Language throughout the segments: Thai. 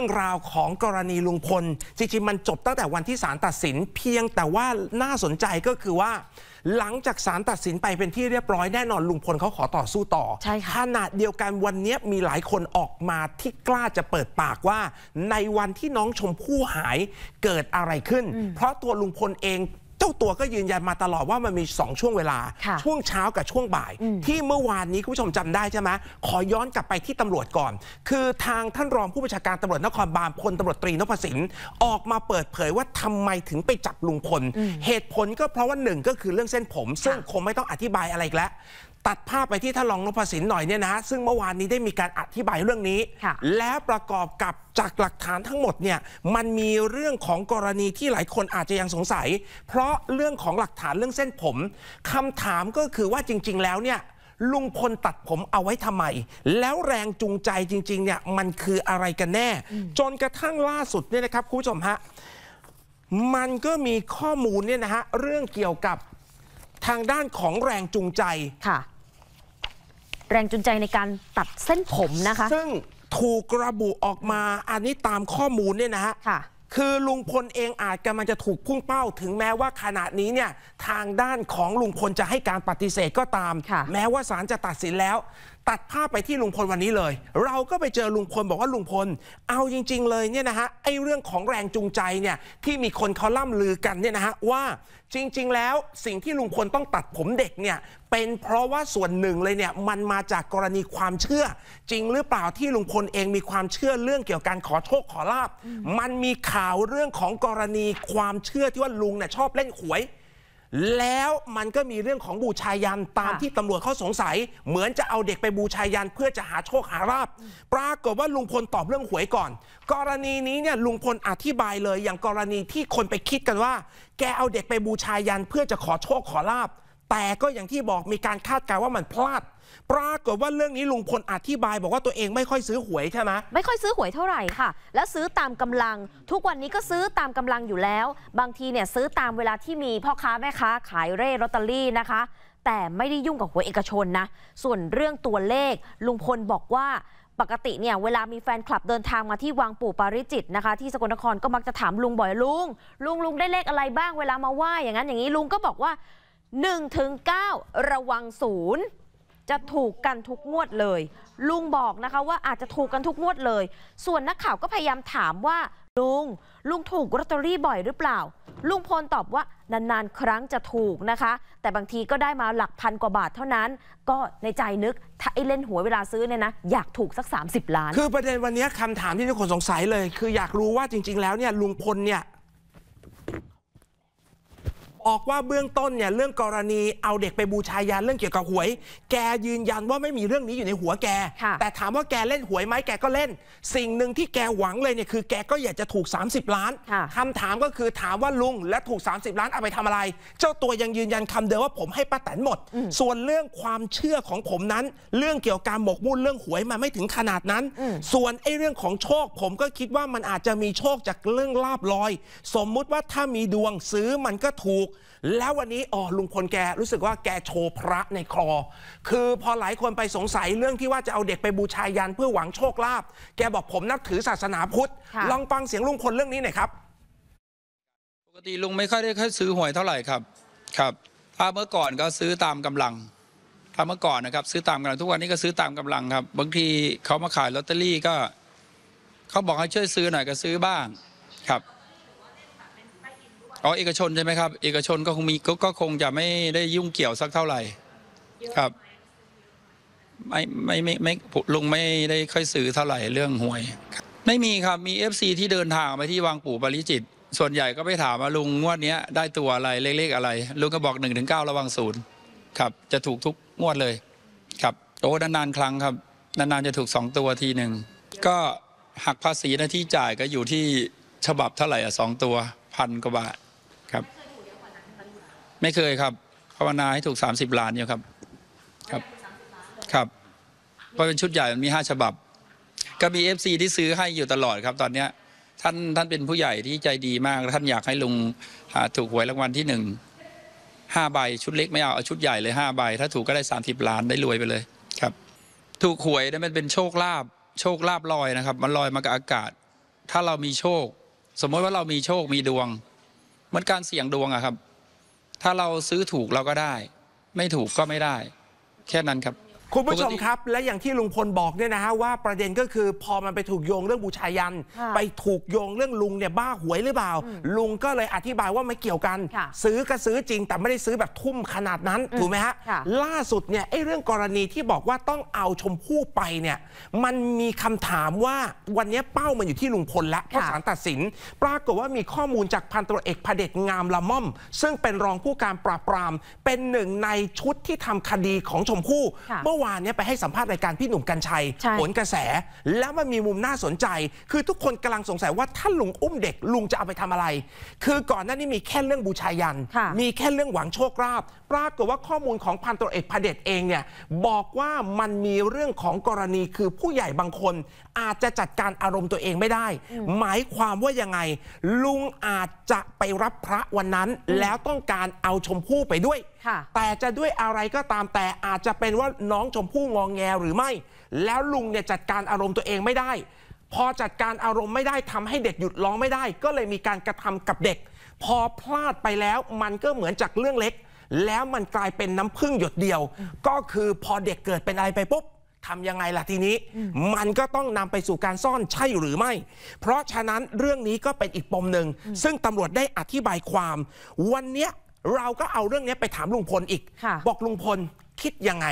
รื่องราวของกรณีลุงพลจริงๆมันจบตั้งแต่วันที่ศาลตัดสินเพียงแต่ว่าน่าสนใจก็คือว่า หลังจากศาลตัดสินไปเป็นที่เรียบร้อยแน่นอน ลุงพลเขาขอต่อสู้ต่อขนาดเดียวกันวันนี้มีหลายคนออกมาที่กล้าจะเปิดปากว่าในวันที่น้องชมพู่หายเกิดอะไรขึ้น เพราะตัวลุงพลเองเจ้าตัวก็ยืนยันมาตลอดว่ามันมี 2 ช่วงเวลา ช่วงเช้ากับช่วงบ่าย ที่เมื่อวานนี้คุณผู้ชมจำได้ใช่ไหมขอย้อนกลับไปที่ตำรวจก่อน คือทางท่านรองผู้บัญชาการตำรวจนครบาลพลตำรวจตรีนพสินออกมาเปิดเผยว่าทำไมถึงไปจับลุงพลเหตุผลก็เพราะว่าหนึ่งก็คือเรื่องเส้นผม ซึ่งคงไม่ต้องอธิบายอะไรแล้วตัดภาพไปที่ท่านรองนพสินหน่อยเนี่ยนะซึ่งเมื่อวานนี้ได้มีการอธิบายเรื่องนี้ และประกอบกับจากหลักฐานทั้งหมดเนี่ยมันมีเรื่องของกรณีที่หลายคนอาจจะยังสงสัย เพราะเรื่องของหลักฐานเรื่องเส้นผม คำถามก็คือว่าจริงๆแล้วเนี่ยลุงพลตัดผมเอาไว้ทำไม แล้วแรงจูงใจจริงๆเนี่ยมันคืออะไรกันแน่ จนกระทั่งล่าสุดเนี่ยนะครับคุณผู้ชมฮะมันก็มีข้อมูลเนี่ยนะฮะเรื่องเกี่ยวกับทางด้านของแรงจูงใจ ค่ะ แรงจูงใจในการตัดเส้นผมนะคะ ซึ่งถูกระบุออกมาอันนี้ตามข้อมูลเนี่ยนะฮะ ค่ะ คือลุงพลเองอาจกำลังจะถูกพุ่งเป้า ถึงแม้ว่าขณะนี้เนี่ยทางด้านของลุงพลจะให้การปฏิเสธก็ตาม แม้ว่าศาลจะตัดสินแล้วตัดภาพไปที่ลุงพลวันนี้เลย เราก็ไปเจอลุงพลบอกว่าลุงพลเอาจริง ๆเลย เนี่ยนะฮะไอ้เรื่องของแรงจูงใจเนี่ยที่มีคนเขาล่าลือกันเนี่ยนะฮะว่า จริง ๆแล้วสิ่งที่ลุงพลต้องตัดผมเด็กเนี่ยเป็นเพราะว่าส่วนหนึ่งเลยเนี่ยมันมาจากกรณีความเชื่อ จริง หรือเปล่าที่ลุงพลเองมีความเชื่อเรื่องเกี่ยวกับขอโชคขอลาบมันมีข่าวเรื่องของกรณีความเชื่อที่ว่าลุงเนี่ยชอบเล่นหวยแล้วมันก็มีเรื่องของบูชายันตามที่ตำรวจเขาสงสัย เหมือนจะเอาเด็กไปบูชายันเพื่อจะหาโชคหาราบปรากฏว่าลุงพลตอบเรื่องหวยก่อน กรณีนี้เนี่ยลุงพลอธิบายเลยอย่างกรณีที่คนไปคิดกันว่า แกเอาเด็กไปบูชายัน เพื่อจะขอโชคขอลาบแต่ก็อย่างที่บอกมีการคาดการว่ามันพลาด ปรากฏว่าเรื่องนี้ลุงพลอธิบายบอกว่าตัวเองไม่ค่อยซื้อหวยใช่ไหมไม่ค่อยซื้อหวยเท่าไหร่ค่ะ แล้วซื้อตามกำลัง ทุกวันนี้ก็ซื้อตามกำลังอยู่แล้ว บางทีเนี่ยซื้อตามเวลาที่มีพ่อค้าแม่ค้าขายเร่ลอตเตอรี่นะคะ แต่ไม่ได้ยุ่งกับหวยเอกชนนะส่วนเรื่องตัวเลขลุงพลบอกว่าปกติเนี่ยเวลามีแฟนคลับเดินทางมาที่วังปู่ปาริจิตนะคะที่สกลนครก็มักจะถามลุงบ่อยลุงลุงลุงได้เลขอะไรบ้างเวลามาไหว้อย่างนั้นอย่างนี้ลุงก็บอกว่า1ถึง9ระวังศูนย์จะถูกกันทุกงวดเลย ลุงบอกนะคะว่าอาจจะถูกกันทุกงวดเลย ส่วนนักข่าวก็พยายามถามว่าลุงลุงถูกรัตเตอรี่บ่อยหรือเปล่า ลุงพลตอบว่า นาน ๆ ครั้งจะถูกนะคะแต่บางทีก็ได้มาหลักพันกว่าบาทเท่านั้น ก็ในใจนึกถ้าไอ้เล่นหัวเวลาซื้อเนี่ยนะอยากถูกสัก 30 ล้านคือประเด็นวันนี้คำถามที่ทุกคนสงสัยเลย คืออยากรู้ว่าจริงๆ แล้วเนี่ยลุงพลเนี่ยบอกว่าเบื้องต้น เนี่ย เรื่องกรณีเอาเด็กไปบูชายาเรื่องเกี่ยวกับหวย แกยืนยันว่าไม่มีเรื่องนี้อยู่ในหัวแก แต่ถามว่าแกเล่นหวยไหมแกก็เล่น สิ่งหนึ่งที่แกหวังเลยเนี่ยคือแกก็อยากจะถูก 30 ล้าน คำถามก็คือถามว่าลุงและถูก 30ล้านเอาไปทำอะไร เจ้าตัวยังยืนยันคำเดิมว่าผมให้ป้าแตนหมด ส่วนเรื่องความเชื่อของผมนั้น เรื่องเกี่ยวกับหมกมุ่นเรื่องหวยมาไม่ถึงขนาดนั้น ส่วนไอ้เรื่องของโชค ผมก็คิดว่ามันอาจจะมีโชคจากเรื่องลาบลอย สมมุติว่าถ้ามีดวงซื้อมันก็ถูกแล้ววันนี้อ๋อลุงพลแกรู้สึกว่าแกโชว์พระในคอคือพอหลายคนไปสงสัยเรื่องที่ว่าจะเอาเด็กไปบูชายันเพื่อหวังโชคลาภแกบอกผมนับถือศาสนาพุทธลองฟังเสียงลุงพลเรื่องนี้หน่อยครับปกติลุงไม่ค่อยได้ค่อยซื้อหวยเท่าไหร่ครับครับ ถ้าเมื่อก่อนก็ซื้อตามกำลัง ถ้าเมื่อก่อนนะครับซื้อตามกำลังทุกวันนี้ก็ซื้อตามกำลังครับ บางทีเขามาขายลอตเตอรี่ก็เขาบอกให้ช่วยซื้อหน่อยก็ซื้อบ้างอ๋อเอกชนใช่ไหมครับเอกชนก็คงมีก็ก็คงจะไม่ได้ยุ่งเกี่ยวสักเท่าไหร่ครับไม่ไม่ไม่ไม่ลุงไม่ได้ค่อยสื่อเท่าไหร่เรื่องหวย ไม่มีครับมีเอฟซีที่เดินทางไปที่วังปู่ปริจิตส่วนใหญ่ก็ไปถามว่าลุงงวดเนี้ย ได้ตัวอะไรเลขอะไรลุงก็บอกหนึ่งถึงเก้าระวังศูนย์ครับ จะถูกทุกงวดเลย ครับโอ้นานๆครั้งครับ นานๆจะถูกสองตัวทีหนึ่งก็หักภาษีหน้าที่จ่ายก็อยู่ที่ฉบับเท่าไหร่อ่ะสองตัวพันกว่าบาทไม่เคยครับภาวนาให้ถูก30ล้านเนี่ยครับครับ ครับเพราะเป็นชุดใหญ่มันมีห้าฉบับก็มีเอฟซีที่ซื้อให้อยู่ตลอดครับ ตอนเนี้ยท่านท่านเป็นผู้ใหญ่ที่ใจดีมากท่านอยากให้ลุงถูกหวยรางวัลที่หนึ่งห้าใบชุดเล็กไม่เอาเอาชุดใหญ่เลยห้าใบถ้าถูกก็ได้สามสิบล้านได้รวยไปเลยครับ ถูกหวยนั้นมันเป็นโชคลาภโชคลาภลอยนะครับ มันลอยมากับอากาศ ถ้าเรามีโชค สมมติว่าเรามีโชคมีดวงเหมือนการเสี่ยงดวงอะครับถ้าเราซื้อถูกเราก็ได้ ไม่ถูกก็ไม่ได้ แค่นั้นครับคุณผู้ชมครับ และอย่างที่ลุงพลบอกเนี่ยนะฮะว่าประเด็นก็คือพอมันไปถูกโยงเรื่องบูชายันไปถูกโยงเรื่องลุงเนี่ยบ้าหวยหรือเปล่าลุงก็เลยอธิบายว่าไม่เกี่ยวกัน ซื้อก็ซื้อจริงแต่ไม่ได้ซื้อแบบทุ่มขนาดนั้นถูกไหมฮะล่าสุดเนี่ยไอ้เรื่องกรณีที่บอกว่าต้องเอาชมพู่ไปเนี่ยมันมีคำถามว่าวันนี้เป้ามันอยู่ที่ลุงพลและเพราะศาลตัดสิน ปรากฏว่ามีข้อมูลจากพันตรวจเอกพเด็จงามละม่อม ซึ่งเป็นรองผู้การปราบปรามเป็นหนึ่งในชุดที่ทำคดีของชมพู่เมื่อวานนี้ไปให้สัมภาษณ์รายการพี่หนุ่มกัญชัย ผลกระแสแล้วมันมีมุมน่าสนใจ คือทุกคนกำลังสงสัยว่าถ้าลุงอุ้มเด็กลุงจะเอาไปทำอะไร คือก่อนหน้านี้มีแค่เรื่องบูชายัน มีแค่เรื่องหวังโชคลาภปรากฏว่าข้อมูลของพันตรเอกพเดชเองเนี่ย บอกว่ามันมีเรื่องของกรณีคือผู้ใหญ่บางคน อาจจะจัดการอารมณ์ตัวเองไม่ได้ หมายความว่ายังไงลุงอาจจะไปรับพระวันนั้น แล้วต้องการเอาชมพู่ไปด้วยแต่จะด้วยอะไรก็ตามแต่อาจจะเป็นว่าน้องชมพู่งองแงหรือไม่ แล้วลุงเนี่ยจัดการอารมณ์ตัวเองไม่ได้ พอจัดการอารมณ์ไม่ได้ทำให้เด็กหยุดร้องไม่ได้ ก็เลยมีการกระทำกับเด็ก พอพลาดไปแล้วมันก็เหมือนจากเรื่องเล็ก แล้วมันกลายเป็นน้ำพึ่งหยดเดียว ก็คือพอเด็กเกิดเป็นอะไรไปปุ๊บทำยังไงล่ะทีนี้ มันก็ต้องนำไปสู่การซ่อนใช่หรือไม่ เพราะฉะนั้นเรื่องนี้ก็เป็นอีกปมหนึ่งซึ่งตำรวจได้อธิบายความ วันเนี้ยเราก็เอาเรื่องนี้ไปถามลุงพลอีก บอกลุงพลคิดยังไง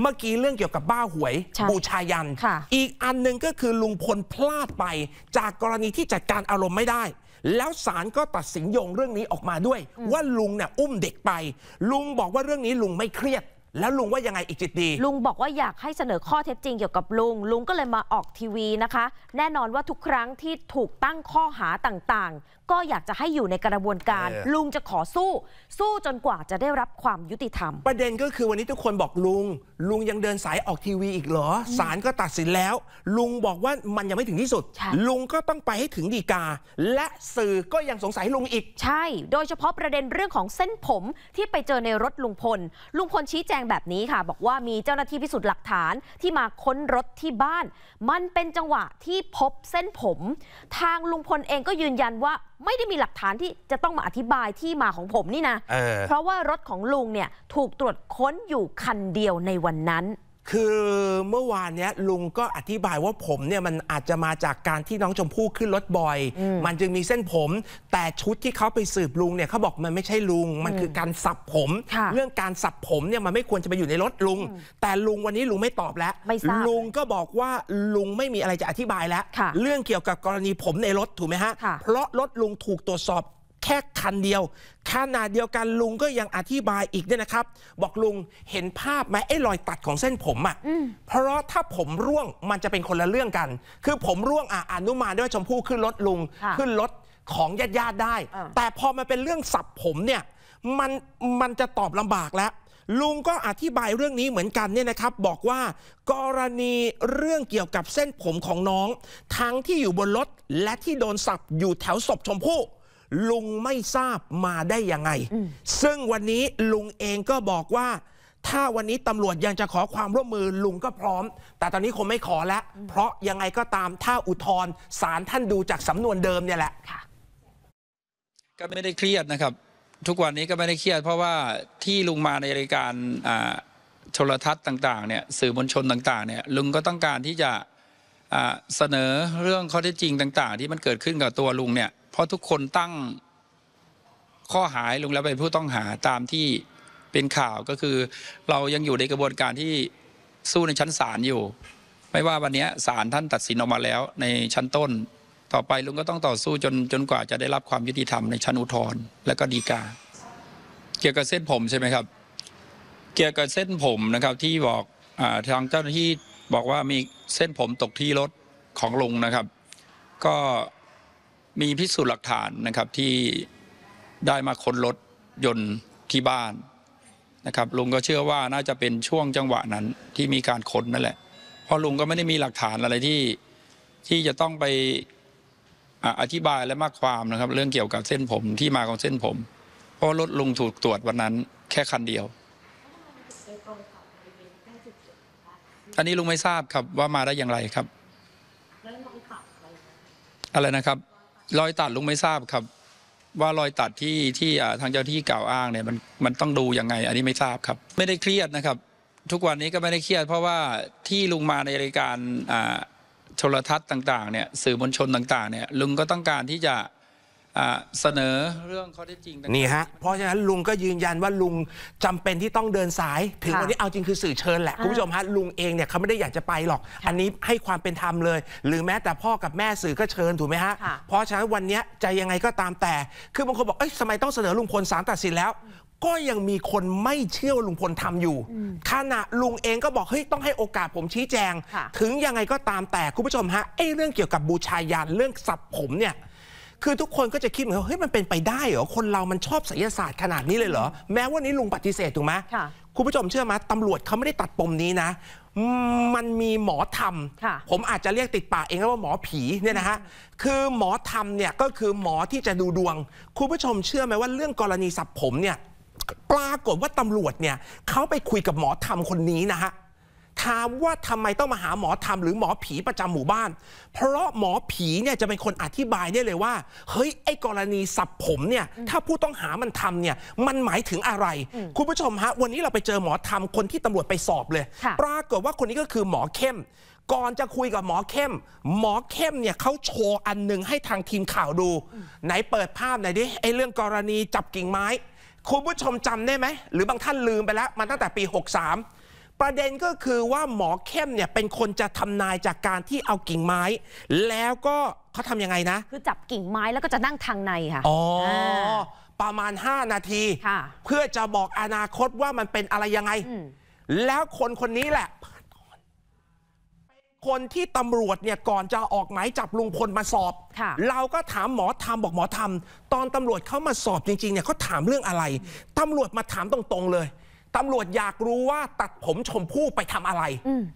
เมื่อกี้เรื่องเกี่ยวกับบ้าหวยบูชายัน อีกอันหนึ่งก็คือลุงพลพลาดไป จากกรณีที่จัดการอารมณ์ไม่ได้ แล้วศาลก็ตัดสินโยงเรื่องนี้ออกมาด้วย ว่าลุงเนี่ยอุ้มเด็กไป ลุงบอกว่าเรื่องนี้ลุงไม่เครียด แล้วลุงว่ายังไงอีกจิตดีลุงบอกว่าอยากให้เสนอข้อเท็จจริงเกี่ยวกับลุงลุงก็เลยมาออกทีวีนะคะ แน่นอนว่าทุกครั้งที่ถูกตั้งข้อหาต่างก็อยากจะให้อยู่ในกระบวนการ ลุงจะขอสู้ สู้จนกว่าจะได้รับความยุติธรรม ประเด็นก็คือวันนี้ทุกคนบอกลุงลุงยังเดินสายออกทีวีอีกเหรอศาลก็ตัดสินแล้ว ลุงบอกว่ามันยังไม่ถึงที่สุด ลุงก็ต้องไปให้ถึงดีกา และสื่อก็ยังสงสัยลุงอีก ใช่ โดยเฉพาะประเด็นเรื่องของเส้นผมที่ไปเจอในรถลุงพล ลุงพลชี้แจงแบบนี้ค่ะ บอกว่ามีเจ้าหน้าที่พิสูจน์หลักฐานที่มาค้นรถที่บ้าน มันเป็นจังหวะที่พบเส้นผม ทางลุงพลเองก็ยืนยันว่าไม่ได้มีหลักฐานที่จะต้องมาอธิบายที่มาของผมนี่นะเเพราะว่ารถของลุงเนี่ย ถูกตรวจค้นอยู่คันเดียวในวันนั้นคือเมื่อวานเนี้ยลุงก็อธิบายว่าผมเนี่ย มันอาจจะมาจากการที่น้องชมพู่ขึ้นรถบ่อย มันจึงมีเส้นผม แต่ชุดที่เขาไปสืบลุงเนี่ยเขาบอกมันไม่ใช่ลุงมันคือการสับผม เรื่องการสับผมเนี่ยมันไม่ควรจะไปอยู่ในรถลุง แต่ลุงวันนี้ลุงไม่ตอบแล้ว ลุงก็บอกว่าลุงไม่มีอะไรจะอธิบายแล้ว เรื่องเกี่ยวกับกรณีผมในรถถูกไหมฮะเพราะรถลุงถูกตรวจสอบแค่คันเดียวขนาดเดียวกันลุงก็ยังอธิบายอีกเนี่ยนะครับ บอกลุงเห็นภาพไหมไอ้รอยตัดของเส้นผมอะ่ะเพราะถ้าผมร่วงมันจะเป็นคนละเรื่องกัน คือผมร่วงอ่ะอนุมานด้วยชมพู่ขึ้นรถลุงขึ้นรถของญาติญาติได้ แต่พอมันเป็นเรื่องสับผมเนี่ยมันมันจะตอบลำบากแล้วลุงก็อธิบายเรื่องนี้เหมือนกันเนี่ยนะครับ บอกว่า กรณีเรื่องเกี่ยวกับเส้นผมของน้อง ทั้งที่อยู่บนรถและที่โดนสับอยู่แถวศพชมพู่ลุงไม่ทราบมาได้ยังไง ซึ่งวันนี้ลุงเองก็บอกว่า ถ้าวันนี้ตำรวจยังจะขอความร่วมมือลุงก็พร้อม แต่ตอนนี้คงไม่ขอแล้ว เพราะยังไงก็ตามถ้าอุทธรณ์ศาลท่านดูจากสำนวนเดิมเนี่ยแหละก็ไม่ได้เครียดนะครับทุกวันนี้ก็ไม่ได้เครียด เพราะว่าที่ลุงมาในรายการโทรทัศน์ต่างๆเนี่ยสื่อมวลชนต่างๆเนี่ยลุงก็ต้องการที่จะเสนอเรื่องข้อเท็จจริงต่าง ๆ ที่มันเกิดขึ้นกับตัวลุงเนี่ยเพราะทุกคนตั้งข้อหายลุงแล้วเป็นผู้ต้องหาตามที่เป็นข่าวก็คือเรายังอยู่ในกระบวนการที่สู้ในชั้นศาลอยู่ ไม่ว่าวันนี้ศาลท่านตัดสินออกมาแล้วในชั้นต้น ต่อไปลุงก็ต้องต่อสู้จนจนกว่าจะได้รับความยุติธรรมในชั้นอุทธรณ์และก็ดีกา เกี่ยวกับเส้นผมใช่ไหมครับ เกี่ยวกับเส้นผมนะครับที่บอกอทางเจ้าหน้าที่บอกว่ามีเส้นผมตกที่รถของลุงนะครับ ก็มีพิสูจน์หลักฐานนะครับ ที่ได้มาค้นรถยนต์ที่บ้าน นะครับ ลุงก็เชื่อว่าน่าจะเป็นช่วงจังหวะนั้นที่มีการค้นนั่นแหละเพราะลุงก็ไม่ได้มีหลักฐานอะไรที่ที่จะต้องไปอธิบายและมากความนะครับ เรื่องเกี่ยวกับเส้นผมที่มาของเส้นผม เพราะรถลุงถูกตรวจวันนั้น แค่คันเดียว อันนี้ลุงไม่ทราบครับว่ามาได้อย่างไรครับอะไรนะครับรอยตัดลุงไม่ทราบครับ ว่ารอยตัดที่ที่ทางเจ้าที่กล่าวอ้างเนี่ยมันมันต้องดูยังไง อันนี้ไม่ทราบครับ ไม่ได้เครียดนะครับ ทุกวันนี้ก็ไม่ได้เครียดเพราะว่าที่ลุงมาในรายการโทรทัศน์ต่างๆเนี่ยสื่อมวลชนต่าง ๆเนี่ยลุงก็ต้องการที่จะเสนอเรื่องข้อเท็จจริงนี่ฮะเพราะฉะนั้นลุงก็ยืนยันว่าลุงจำเป็นที่ต้องเดินสาย ถึงวันนี้เอาจริงคือสื่อเชิญแหละ คุณผู้ชมฮะลุงเองเนี่ยเขาไม่ได้อยากจะไปหรอก อันนี้ให้ความเป็นธรรมเลย หรือแม้แต่พ่อกับแม่สื่อก็เชิญถูกไหมฮะเพราะฉะนั้นวันนี้จะยังไงก็ตามแต่ คือบางคนบอกเอ้ยทำไมต้องเสนอลุงพลสารตัดสินแล้ว ก็ยังมีคนไม่เชื่อลุงพลทำอยู่ขณะลุงเองก็บอกเฮ้ยต้องให้โอกาสผมชี้แจง ถึงยังไงก็ตามแต่คุณผู้ชมฮะไอ้เรื่องเกี่ยวกับบูชายันเรื่องสับผมเนี่ยคือทุกคนก็จะคิดเหมือนกันเฮ้ยมันเป็นไปได้เหรอคนเรามันชอบศิลศาสตร์ขนาดนี้เลยเหรอแม้ว่านี้ลุงปฏิเสธถูกไหมคุณผู้ชมเชื่อไหมตำรวจเขาไม่ได้ตัดปมนี้นะ มันมีหมอธรรมผมอาจจะเรียกติดปากเองว่าหมอผีเนี่ยนะฮะคือหมอธรรมเนี่ยก็คือหมอที่จะดูดวง คุณผู้ชมเชื่อไหมว่าเรื่องกรณีสับผมเนี่ย ปรากฏว่าตำรวจเนี่ยเขาไปคุยกับหมอธรรมคนนี้นะฮะถามว่าทำไมต้องมาหาหมอธรรมหรือหมอผีประจำหมู่บ้าน เพราะหมอผีเนี่ยจะเป็นคนอธิบายได้เลยว่า เฮ้ยไอ้กรณีสับผมเนี่ยถ้าผู้ต้องหามันทำเนี่ยมันหมายถึงอะไร คุณผู้ชมฮะวันนี้เราไปเจอหมอธรรมคนที่ตำรวจไปสอบเลย ปรากฏว่าคนนี้ก็คือหมอเข้ม ก่อนจะคุยกับหมอเข้ม หมอเข้มเนี่ยเขาโชว์อันหนึ่งให้ทางทีมข่าวดู ไหนเปิดภาพหน่อยดิไอ้เรื่องกรณีจับกิ่งไม้คุณผู้ชมจำได้ไหมหรือบางท่านลืมไปแล้ว มันตั้งแต่ปี63ประเด็นก็คือว่าหมอเข้มเนี่ยเป็นคนจะทำนายจากการที่เอากิ่งไม้ แล้วก็เขาทํำยังไงนะคือจับกิ่งไม้แล้วก็จะนั่งทางในค่ะอ๋อประมาณ5 นาทีเพื่อจะบอกอนาคตว่ามันเป็นอะไรยังไง แล้วคนคนนี้แหละคนที่ตำรวจเนี่ยก่อนจะออกหมายจับลุงพลมาสอบ เราก็ถามหมอทำบอกหมอทำตอนตำรวจเขามาสอบจริงๆ เนี่ยเขาถามเรื่องอะไรตำรวจมาถามตรงๆเลยตำรวจอยากรู้ว่าตัดผมชมพู่ไปทำอะไร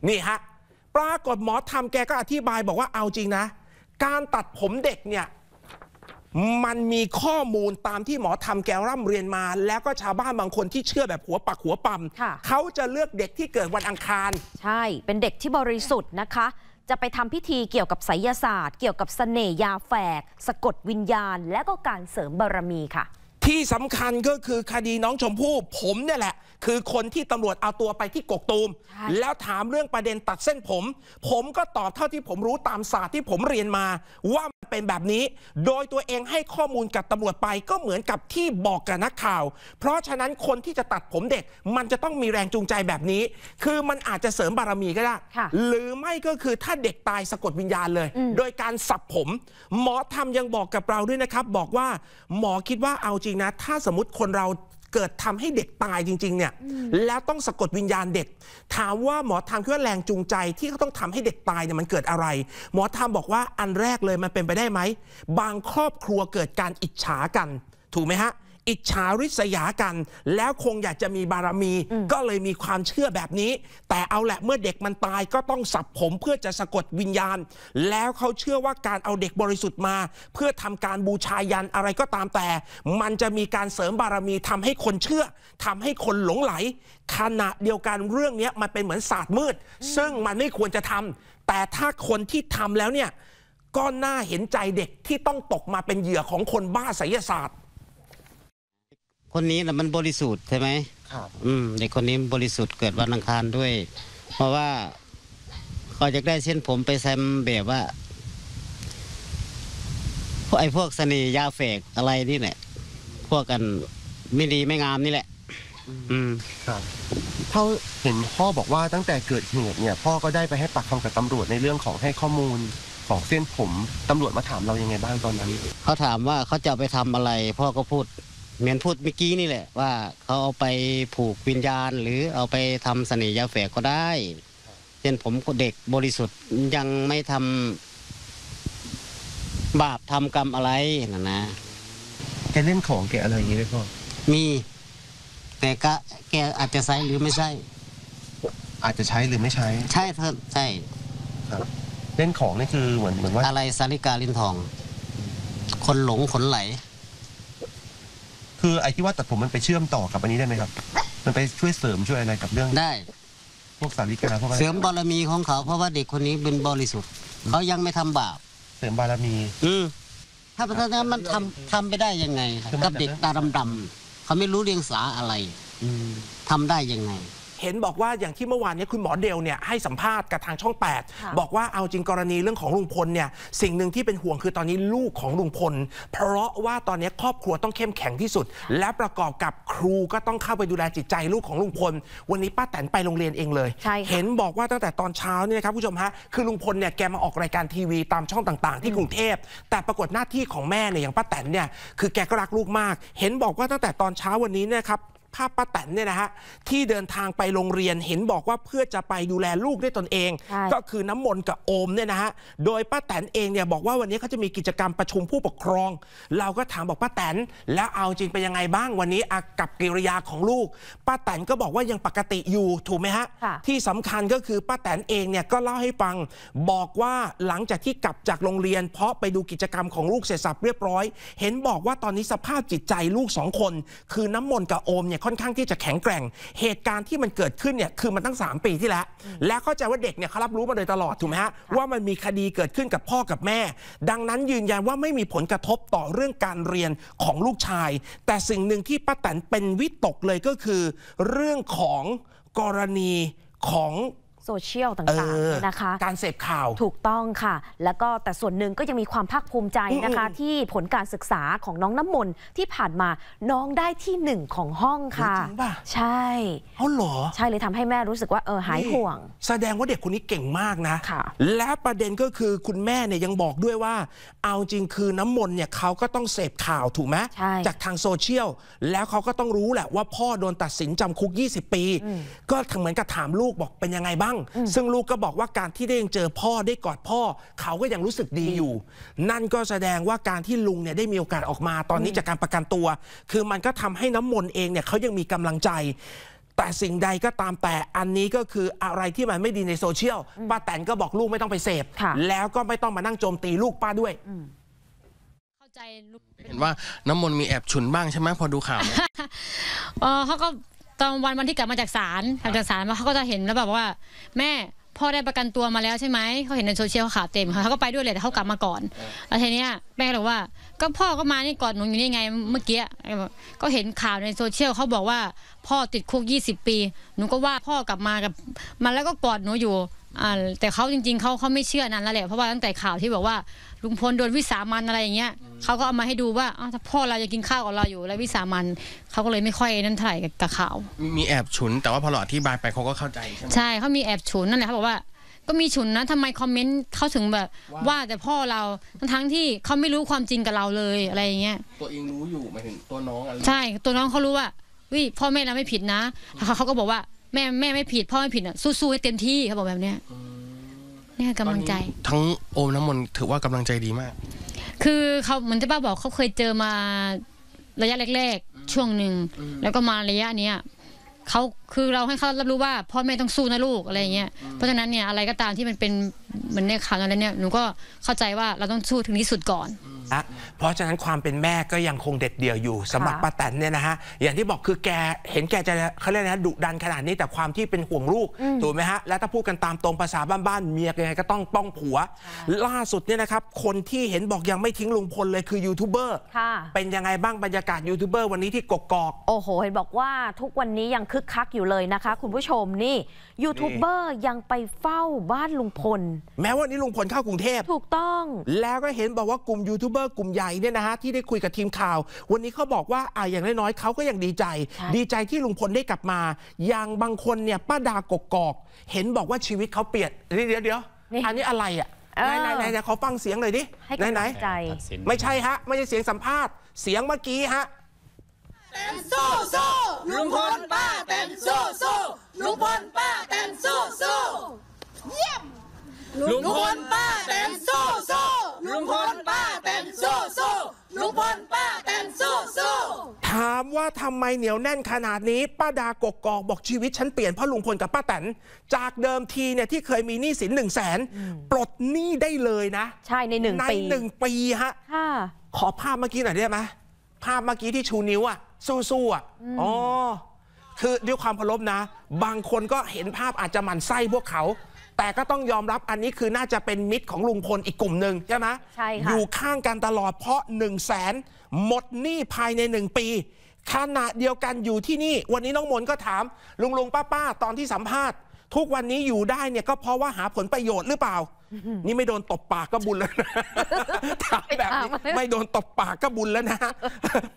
นี่ฮะ ปรากฏหมอทำแกก็อธิบายบอกว่าเอาจริงนะ การตัดผมเด็กเนี่ย มันมีข้อมูลตามที่หมอทำแกร่ำเรียนมา แล้วก็ชาวบ้านบางคนที่เชื่อแบบหัวปักหัวปั๊มเขาจะเลือกเด็กที่เกิดวันอังคาร ใช่ เป็นเด็กที่บริสุทธิ์นะคะ จะไปทำพิธีเกี่ยวกับไสยศาสตร์ เกี่ยวกับสเสน่หยาแฝก สะกดวิญญาณ และก็การเสริมบารมีค่ะที่สำคัญก็คือคดีน้องชมพู่ผมเนี่ยแหละคือคนที่ตำรวจเอาตัวไปที่กกตูม แล้วถามเรื่องประเด็นตัดเส้นผม ผมก็ตอบเท่าที่ผมรู้ตามศาสตร์ที่ผมเรียนมาว่ามันเป็นแบบนี้ โดยตัวเองให้ข้อมูลกับตำรวจไปก็เหมือนกับที่บอกกับนักข่าว เพราะฉะนั้นคนที่จะตัดผมเด็ก มันจะต้องมีแรงจูงใจแบบนี้ คือมันอาจจะเสริมบารมีก็ได้หรือไม่ก็คือถ้าเด็กตายสะกดวิญญาณเลย โดยการสับผมหมอทำยังบอกกับเราด้วยนะครับ บอกว่าหมอคิดว่าเอาจริงนะถ้าสมมติคนเราเกิดทำให้เด็กตายจริง ๆ เนี่ยแล้วต้องสะกดวิญญาณเด็ก ถามว่าหมอธรรมคิดว่าแรงจูงใจที่เขาต้องทำให้เด็กตายเนี่ยมันเกิดอะไร หมอธรรมบอกว่าอันแรกเลยมันเป็นไปได้ไหม บางครอบครัวเกิดการอิจฉากัน ถูกไหมฮะอิจฉาริษยากัน แล้วคงอยากจะมีบารมีก็เลยมีความเชื่อแบบนี้แต่เอาแหละเมื่อเด็กมันตายก็ต้องสับผมเพื่อจะสะกดวิญญาณ แล้วเขาเชื่อว่าการเอาเด็กบริสุทธิ์มาเพื่อทำการบูชายันอะไรก็ตามแต่ มันจะมีการเสริมบารมีทำให้คนเชื่อ ทำให้คนหลงไหล ขณะเดียวกันเรื่องนี้มันเป็นเหมือนศาสตร์มืดซึ่งมันไม่ควรจะทำ แต่ถ้าคนที่ทำแล้วเนี่ยก็น่าเห็นใจเด็กที่ต้องตกมาเป็นเหยื่อของคนบ้าไสยศาสตร์คนนี้นะมันบริสุทธิ์ใช่ไหมครับอืมเด็กคนนี้บริสุทธิ์เกิดวันอังคารด้วย เพราะว่าเขาจะได้เส้นผมไปแซมแบบว่าพวกไอ้พวกเสนียาเฟกอะไรนี่แหละพวกกันไม่ดีไม่งามนี่แหละ อืมครับเท่าเห็นพ่อบอกว่าตั้งแต่เกิดเหตุเนี่ย พ่อก็ได้ไปให้ปากคำกับตำรวจในเรื่องของให้ข้อมูลของเส้นผมตำรวจมาถามเรายังไงบ้างตอนนั้นเขาถามว่าเขาจะไปทำอะไร พ่อก็พูดเหมือนพูดเมื่อกี้นี่แหละว่าเขาเอาไปผูกวิญญาณ หรือ เอาไปทำเสน่หยาแฝกก็ได้เช่นผมก็เด็กบริสุทธิ์ยังไม่ทำ บาปทำกรรมอะไรนะนะแกเล่นของแกอะไรอย่างนี้ไหมพ่อมี แต่ก็แกอาจจะใช้หรือไม่ใช่อาจจะใช้หรือไม่ใช้ใช่เ่อใช่ครับเล่นของนี่คือเหมือนเหมือนว่า อะไรสาริกาลินทอง คนหลงคนไหลคือไอ้ที่ว่าตัดผมมันไปเชื่อมต่อกับอันนี้ได้ไหมครับ มันไปช่วยเสริมช่วยอะไรกับเรื่องได้ พวกสาริกาพวกอะไรเสริมบารมีของเขาเพราะว่าเด็กคนนี้เป็นบริสุทธิ์เขายังไม่ทำบาป เสริมบารมี อือ ถ้าเพราะฉะนั้นมันทำทำไปได้ยังไงกับเด็กตาดำๆเขาไม่รู้เรียงสาอะไร อืททำได้ยังไงเห็นบอกว่าอย่างที่เมื่อวานนี้คุณหมอเดลเนี่ยให้สัมภาษณ์กับทางช่อง 8 บอกว่าเอาจริงกรณีเรื่องของลุงพลเนี่ยสิ่งหนึ่งที่เป็นห่วงคือตอนนี้ลูกของลุงพล เพราะว่าตอนนี้ครอบครัวต้องเข้มแข็งที่สุด และประกอบกับครูก็ต้องเข้าไปดูแลจิตใจลูกของลุงพลวันนี้ป้าแตนไปโรงเรียนเองเลยเห็นบอกว่าตั้งแต่ตอนเช้าเนี่ยนะครับผู้ชมฮะคือลุงพลเนี่ยแกมาออกรายการทีวีตามช่องต่างๆ ที่กรุงเทพแต่ปรากฏหน้าที่ของแม่เนี่ยอย่างป้าแตนเนี่ยคือแกก็รักลูกมาก เห็นบอกว่าตั้งแต่ตอนเช้าวันนี้เนี่ยครับภาพป้าแตนเนี่ยนะฮะที่เดินทางไปโรงเรียนเห็นบอกว่าเพื่อจะไปดูแลลูกด้วยตนเอง ก็คือน้ำมนต์กับโอมเนี่ยนะฮะโดยป้าแตนเองเนี่ยบอกว่าวันนี้เขาจะมีกิจกรรมประชุมผู้ปกครอง เราก็ถามบอกป้าแตนแล้วเอาจริงไปยังไงบ้างวันนี้กับกิริยาของลูกป้าแตนก็บอกว่ายังปกติอยู่ถูกไหมฮะที่สำคัญก็คือป้าแตนเองเนี่ยก็เล่าให้ฟังบอกว่าหลังจากที่กลับจากโรงเรียนเพราะไปดูกิจกรรมของลูกเสร็จสับเรียบร้อย เห็นบอกว่าตอนนี้สภาพจิตใจลูกสองคน คือน้ำมนต์กับโอมเนี่ยี่ยค่อนข้างที่จะแข็งแกร่ง เหตุการณ์ที่มันเกิดขึ้นเนี่ย คือมันตั้ง 3 ปีที่แล้ว และเข้าใจว่าเด็กเนี่ยเขารับรู้มาโดยตลอดถูกไหมฮะ ว่ามันมีคดีเกิดขึ้นกับพ่อกับแม่ ดังนั้นยืนยันว่าไม่มีผลกระทบต่อเรื่องการเรียนของลูกชาย แต่สิ่งหนึ่งที่ป้าแตนเป็นวิตกเลยก็คือ เรื่องของกรณีของโซเชียลต่างๆ นะคะการเสพข่าวถูกต้องค่ะ แล้วก็แต่ส่วนหนึ่งก็ยังมีความภาคภูมิใจนะคะ ที่ผลการศึกษาของน้องน้ำมนต์ที่ผ่านมาน้องได้ที่หนึ่งของห้องค่ะจริงป่ะใช่เขาหรอใช่เลยทำให้แม่รู้สึกว่าเออหายห่วง แสดงว่าเด็กคนนี้เก่งมากนะะและประเด็นก็คือคุณแม่เนี่ยยังบอกด้วยว่า เอาจริงคือน้ำมนต์เนี่ยเขาก็ต้องเสพข่าวถูกไหมจากทางโซเชียลแล้วเขาก็ต้องรู้แหละว่าพ่อโดนตัดสินจำคุก 20 ปี ก็เหมือนกับถามลูกบอกเป็นยังไงบ้างั้งซึ่งลูกก็บอกว่าการที่ได้ยังเจอพ่อได้กอดพ่อ เขาก็ยังรู้สึกดีอยู่ นั่นก็แสดงว่าการที่ลุงเนี่ยได้มีโอกาสออกมาตอนนี้จากการประกันตัว คือมันก็ทำให้น้ำมนต์เองเนี่ยเขายังมีกำลังใจ แต่สิ่งใดก็ตามแต่อันนี้ก็คืออะไรที่มันไม่ดีในโซเชียลป้าแตนก็บอกลูกไม่ต้องไปเสพแล้วก็ไม่ต้องมานั่งโจมตีลูกป้าด้วยเห็นว่าน้ำมนต์มีแอบฉุนบ้างใช่ไหมพอดูข่าวเขาก็ตอนวันวันที่กลับมาจากศาลกลับจากศาลมาเขาก็จะเห็นแล้วแบบว่า แม่พ่อได้ประกันตัวมาแล้วใช่ไหมเขาเห็นในโซเชียลเขา่าวเต็มเขาก็ไปด้วยเลยแต่เขากลับมาก่อนแล้วทีเนี้ยแม่บอกว่าก็พ่อก็มานี่ก่อนหนูอยู่นี่ไงเมื่อกี้ก็เห็นข่าวในโซเชียลเขาบอกว่าพ่อติดคุก 20 ปี หนูก็ว่าพ่อกลับมากับมาแล้วก็กอดหนูอยู่แต่เขาจริงๆ เขาเขาไม่เชื่อนั้นแล้วแหละเพราะว่าตั้งแต่ข่าวที่บอกว่าลุงพลโดนวิสามันอะไรอย่างเงี้ยเขาก็เอามาให้ดูว่าอ้าวพ่อเราจะกินข้าวกับเราอยู่แล้ววิสามันเขาก็เลยไม่ค่อยนั่นถ่าไ่กับข่าวมีแอบฉุนแต่ว่าพอลอดอธิบายไปเขาก็เข้าใจ ใช่ใช่เขามีแอบฉุนนั่นแหละเขาบอกว่าก็มีฉุนนะทำไมคอมเมนต์เขาถึงแบบว่าแต่พ่อเราทั้งที่เขาไม่รู้ความจริงกับเราเลยอะไรอย่างเงี้ยตัวเองรู้อยู่หมายถึงตัวน้องอะไรใช่ตัวน้องเขารู้ว่าวิพ่อแม่เราไม่ผิดนะเขาก็บอกว่าแม่แม่ไม่ผิดพ่อไม่ผิดอ่ะสู้ๆให้เต็มที่เขาบอกแบบเนี้ยเนี่ยกำลังใจ ทั้งโอมน้ำมนต์ถือว่ากำลังใจดีมาก คือเขาเหมือนที่ป้าบอกเขาเคยเจอมาระยะแรกๆช่วงหนึ่งแล้วก็มาระยะเนี้ยเขาคือเราให้เขารับรู้ว่าพ่อแม่ต้องสู้นะลูกอะไรเงี้ยเพราะฉะนั้นเนี่ยอะไรก็ตามที่มันเป็นเหมือนในข่าวอะไรเนี่ยหนูก็เข้าใจว่าเราต้องสู้ถึงที่สุดก่อนะเพราะฉะนั้นความเป็นแม่ก็ยังคงเด็ดเดี่ยวอยู่สำหรับป้าแตนเนี่ยนะฮะ อย่างที่บอกคือแกเห็นแกจะเขาเรียกนะดุดันขนาดนี้แต่ความที่เป็นห่วงลูก ถูกไหมฮะ และถ้าพูดกันตามตรงภาษาบ้านๆเมียยังไงก็ต้องป้องผัว ล่าสุดเนี่ยนะครับ คนที่เห็นบอกยังไม่ทิ้งลุงพลเลยคือยูทูบเบอร์เป็นยังไงบ้างบรรยากาศยูทูบเบอร์วันนี้ที่กกอก โอ้โหเห็นบอกว่าทุกวันนี้ยังคึกคักอยู่เลยนะคะคุณผู้ชมนี่ยูทูบเบอร์ยังไปเฝ้าบ้านลุงพล แม้ว่านี้ลุงพลเข้ากรุงเทพถูกต้องแล้วก็เห็นบอกว่ากลุ่มยูทูบอร์กลุ่มใหญ่เนี่ยนะฮะที่ได้คุยกับทีมข่าว วันนี้เขาบอกว่าอ่าอย่างน้อยๆเขาก็ยังดีใจ ดีใจที่ลุงพลได้กลับมา อย่างบางคนเนี่ยป้าดากกอกเห็นบอกว่าชีวิตเขาเปลี่ยนเดี๋ยวเดี๋ยวอันนี้อะไรอ่ะไหนไหนไหนขอฟังเสียงหน่อยดิไหนไหนไม่ใช่ฮะไม่ใช่เสียงสัมภาษณ์ เสียงเมื่อกี้ฮะเตนโซโซลุงพลป้าเตนโซโซลุงพลป้าเตนโซโซเยี่ยมลุงพลป้าแตนสู้สู้ลุงพลป้าแตนสู้สู้ลุงพลป้าแตนสู้สู้ถามว่าทำไมเหนียวแน่นขนาดนี้ ป้าดากกกอกบอกชีวิตฉันเปลี่ยนเพราะลุงพลกับป้าแตน จากเดิมทีเนี่ยที่เคยมีหนี้สินหนึ่งแสนปลดหนี้ได้เลยนะใช่ในหนึ่งปีในหนึ่งปีฮะขอภาพเมื่อกี้หน่อยได้ไหมภาพเมื่อกี้ที่ชูนิ้วอ่ะสู้สู้อ่ะอ๋อคือด้วยความพลบนะ บางคนก็เห็นภาพอาจจะหมั่นไส้พวกเขาแต่ก็ต้องยอมรับอันนี้คือน่าจะเป็นมิตรของลุงพลอีกกลุ่มหนึ่งใช่ไหมใช่ค่ะอยู่ข้างกันตลอดเพราะ1นึ่งแสนหมดหนี้ภายใน 1 ปี ขณะเดียวกันอยู่ที่นี่ วันนี้น้องมนก็ถาม ลุงลุงป้าป้าตอนที่สัมภาษณ์ ทุกวันนี้อยู่ได้เนี่ยก็เพราะว่าหาผลประโยชน์หรือเปล่า นี่ไม่โดนตบปากก็บุญแล้วนะถามแบบนี้ไม่โดนตบปากก็บุญแล้วนะ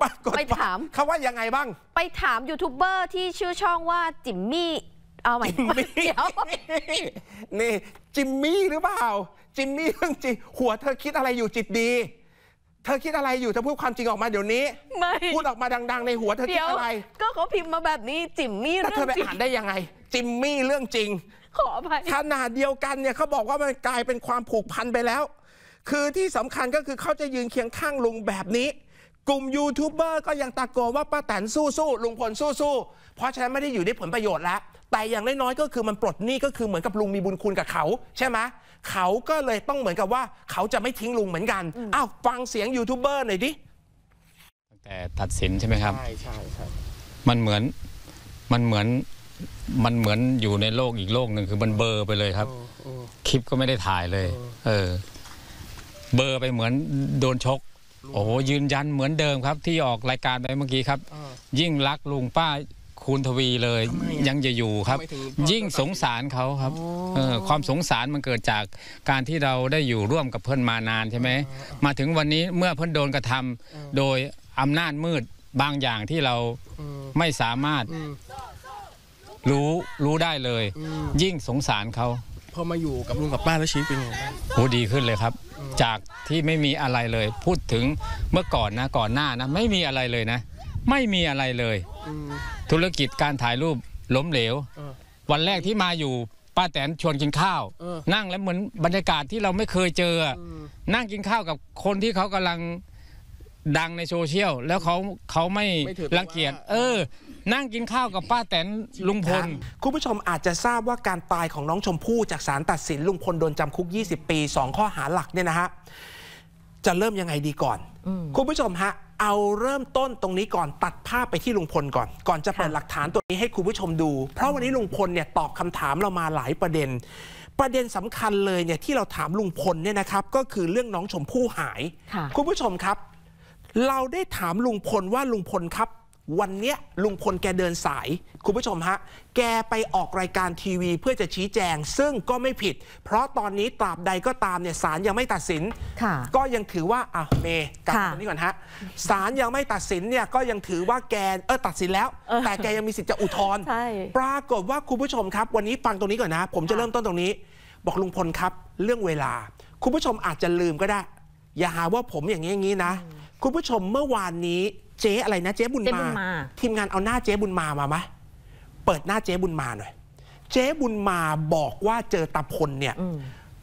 ปรากฏไปถามเขาว่ายังไงบ้าง ไปถามยูทูบเบอร์ที่ชื่อช่องว่าจิมมี่เอาใหม่เดี๋ยวนี่จิมมี่หรือเปล่าจิมมี่เรื่องจริง หัวเธอคิดอะไรอยู่จิตดี เธอคิดอะไรอยู่เธอพูดความจริงออกมาเดี๋ยวนี้ไม่พูดออกมาดัง ๆ ในหัวเธอคิดอะไรก็เขาพิมพ์มาแบบนี้จิมมี่เรื่องจริงแล้วเธอไปอ่านได้ยังไง จิมมี่เรื่องจริง ขอไปขนาดเดียวกันเนี่ยเขาบอกว่ามันกลายเป็นความผูกพันไปแล้ว คือที่สำคัญก็คือเขาจะยืนเคียงข้างลุงแบบนี้ กลุ่มยูทูบเบอร์ก็ยังตะโกนว่าป้าแตนสู้สู้ลุงพลสู้สู้เพราะฉะนั้นไม่ได้อยู่ในผลประโยชน์แล้วแต่อย่างน้อยๆก็คือมันปลดหนี้ก็คือเหมือนกับลุงมีบุญคุณกับเขา ใช่ไหมเขาก็เลยต้องเหมือนกับว่า เขาจะไม่ทิ้งลุงเหมือนกันอ้าวฟังเสียงยูทูบเบอร์หน่อยดิตั้งแต่ตัดสินใช่ไหมครับใช่ใช่ใช่มันเหมือนมันเหมือนมันเหมือนอยู่ในโลกอีกโลกหนึ่งคือมันเบอร์ไปเลยครับ คลิปก็ไม่ได้ถ่ายเลย เออ เบอร์ไปเหมือนโดนชกโอ้ยืนยันเหมือนเดิมครับ ที่ออกรายการไปเมื่อกี้ครับยิ่งรักลุงป้าคูณทวีเลย ยังจะอยู่ครับ ยิ่งสงสารเขาครับความสงสารมันเกิดจากการที่เราได้อยู่ร่วมกับเพื่อนมานานใช่ไหมมาถึงวันนี้เมื่อเพื่อนโดนกระทำ โดยอำนาจมืดบางอย่างที่เราไม่สามารถรู้รู้ได้เลย ยิ่งสงสารเขาพอมาอยู่กับลุงกับป้าแล้วชีวิตเป็นไงโหดีขึ้นเลยครับ จากที่ไม่มีอะไรเลย พูดถึงเมื่อก่อนนะก่อนหน้านะไม่มีอะไรเลยนะไม่มีอะไรเลย ธุรกิจการถ่ายรูปล้มเหลว วันแรกที่มาอยู่ป้าแตนชวนกินข้าว นั่งแล้วเหมือนบรรยากาศที่เราไม่เคยเจอ นั่งกินข้าวกับคนที่เขากำลังดังในโซเชียล แล้วเขาเขาไม่รังเกียจ เออ นั่งกินข้าวกับป้าแตนลุงพล คุณผู้ชมอาจจะทราบว่าการตายของน้องชมพู่จากสารตัดสินลุงพลโดนจำคุก 20 ปี2ข้อหาหลักเนี่ยนะฮะจะเริ่มยังไงดีก่อนคุณผู้ชมฮะเอาเริ่มต้นตรงนี้ก่อนตัดภาพไปที่ลุงพลก่อนก่อนจะเปิดหลักฐานตัวนี้ ให้คุณผู้ชมดู เพราะวันนี้ลุงพลเนี่ยตอบคำถามเรามาหลายประเด็น ประเด็นสำคัญเลยเนี่ยที่เราถามลุงพลเนี่ยนะครับ ก็คือเรื่องน้องชมพู่หายคุณผู้ชมครับ เราได้ถามลุงพลว่าลุงพลครับวันเนี้ยลุงพลแกเดินสายคุณผู้ชมฮะแกไปออกรายการทีวี เพื่อจะชี้แจง ซึ่งก็ไม่ผิด เพราะตอนนี้ตราบใดก็ตามเนี่ยศาลยังไม่ตัดสินก็ยังถือว่าอ่ะเมย์กลับตรงนี้ก่อนฮะศาลยังไม่ตัดสินเนี่ยก็ยังถือว่าแกเออตัดสินแล้ว แต่แกยังมีสิทธิ์จะอุทธรณ์ปรากฏว่าคุณผู้ชมครับ วันนี้ฟังตรงนี้ก่อนนะ ผมจะเริ่มต้นตรงนี้ บอกลุงพลครับเรื่องเวลาคุณผู้ชมอาจจะลืมก็ได้อย่าหาว่าผมอย่างนี้อย่างนี้นะคุณผู้ชมเมื่อวานนี้เจ๊อะไรนะเจ๊บุญมา ทีมงานเอาหน้าเจ๊บุญมามาไหมเปิดหน้าเจ๊บุญมาหน่อย เจ๊บุญมาบอกว่าเจอตาพลเนี่ย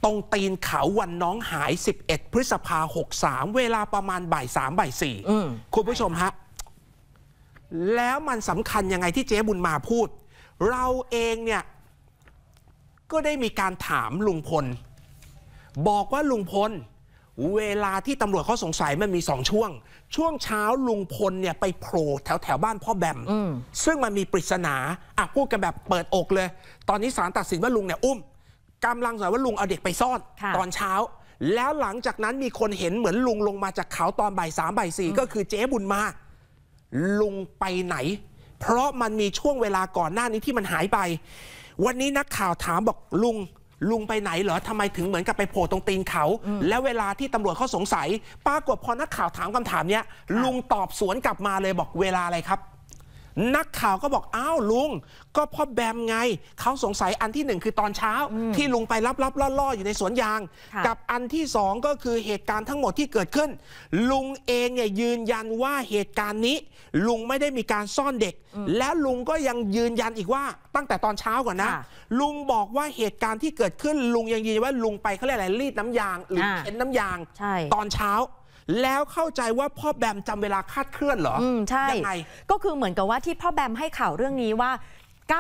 ตรงตีนเขาวันน้องหาย 11 พฤษภา63 เวลาประมาณ บ่ายสามบ่ายสี่คุณผู้ชม ฮะ แล้วมันสำคัญยังไงที่เจ๊บุญมาพูด เราเองเนี่ย ก็ได้มีการถามลุงพล บอกว่าลุงพล เวลาที่ตำรวจเขาสงสัยมันมีสองช่วงช่วงเช้าลุงพลเนี่ยไปโผล่แถวแถวบ้านพ่อแบมมซึ่งมันมีปริศนาอะพูดกันแบบเปิดอกเลย ตอนนี้ศาลตัดสินว่าลุงเนี่ยอุ้มกำลังสยว่าลุงเอาเด็กไปซ่อนตอนเช้า แล้วหลังจากนั้นมีคนเห็นเหมือนลุงลงมาจากเขาตอนบ่ายสามบ่ายสี่ก็คือเจ๊บุญมาลุงไปไหน เพราะมันมีช่วงเวลาก่อนหน้านี้ที่มันหายไป วันนี้นักข่าวถามบอกลุงลุงไปไหนเหรอ ทำไมถึงเหมือนกับไปโผล่ตรงตีนเขา แล้วเวลาที่ตำรวจเขาสงสัยปรากฏพอนักข่าวถามคำถามเนี้ยลุงตอบสวนกลับมาเลยบอกเวลาอะไรครับนักข่าวก็บอกอ้าวลุง ก็พ่อแบม ไงเขาสงสัยอันที่หนึ่งคือตอนเช้าที่ลุงไปรับรับล่อ ๆอยู่ในสวนยาง กับอันที่สองก็คือเหตุการณ์ทั้งหมดที่เกิดขึ้นลุงเองเนี่ยยืนยันว่าเหตุการณ์นี้ ลุงไม่ได้มีการซ่อนเด็ก และลุงก็ยังยืนยันอีกว่า ตั้งแต่ตอนเช้าก่อนนะลุงบอกว่าเหตุการณ์ที่เกิดขึ้นลุงยังยืนว่าลุงไปเขาเรียกอะไรรีดน้ำยางหรือเข็นน้ำยางตอนเช้าแล้วเข้าใจว่าพ่อแบมจำเวลาคาดเคลื่อนเหรอ อืมใช่ยังไงก็คือเหมือนกับว่าที่พ่อแบมให้ข่าวเรื่องนี้ว่า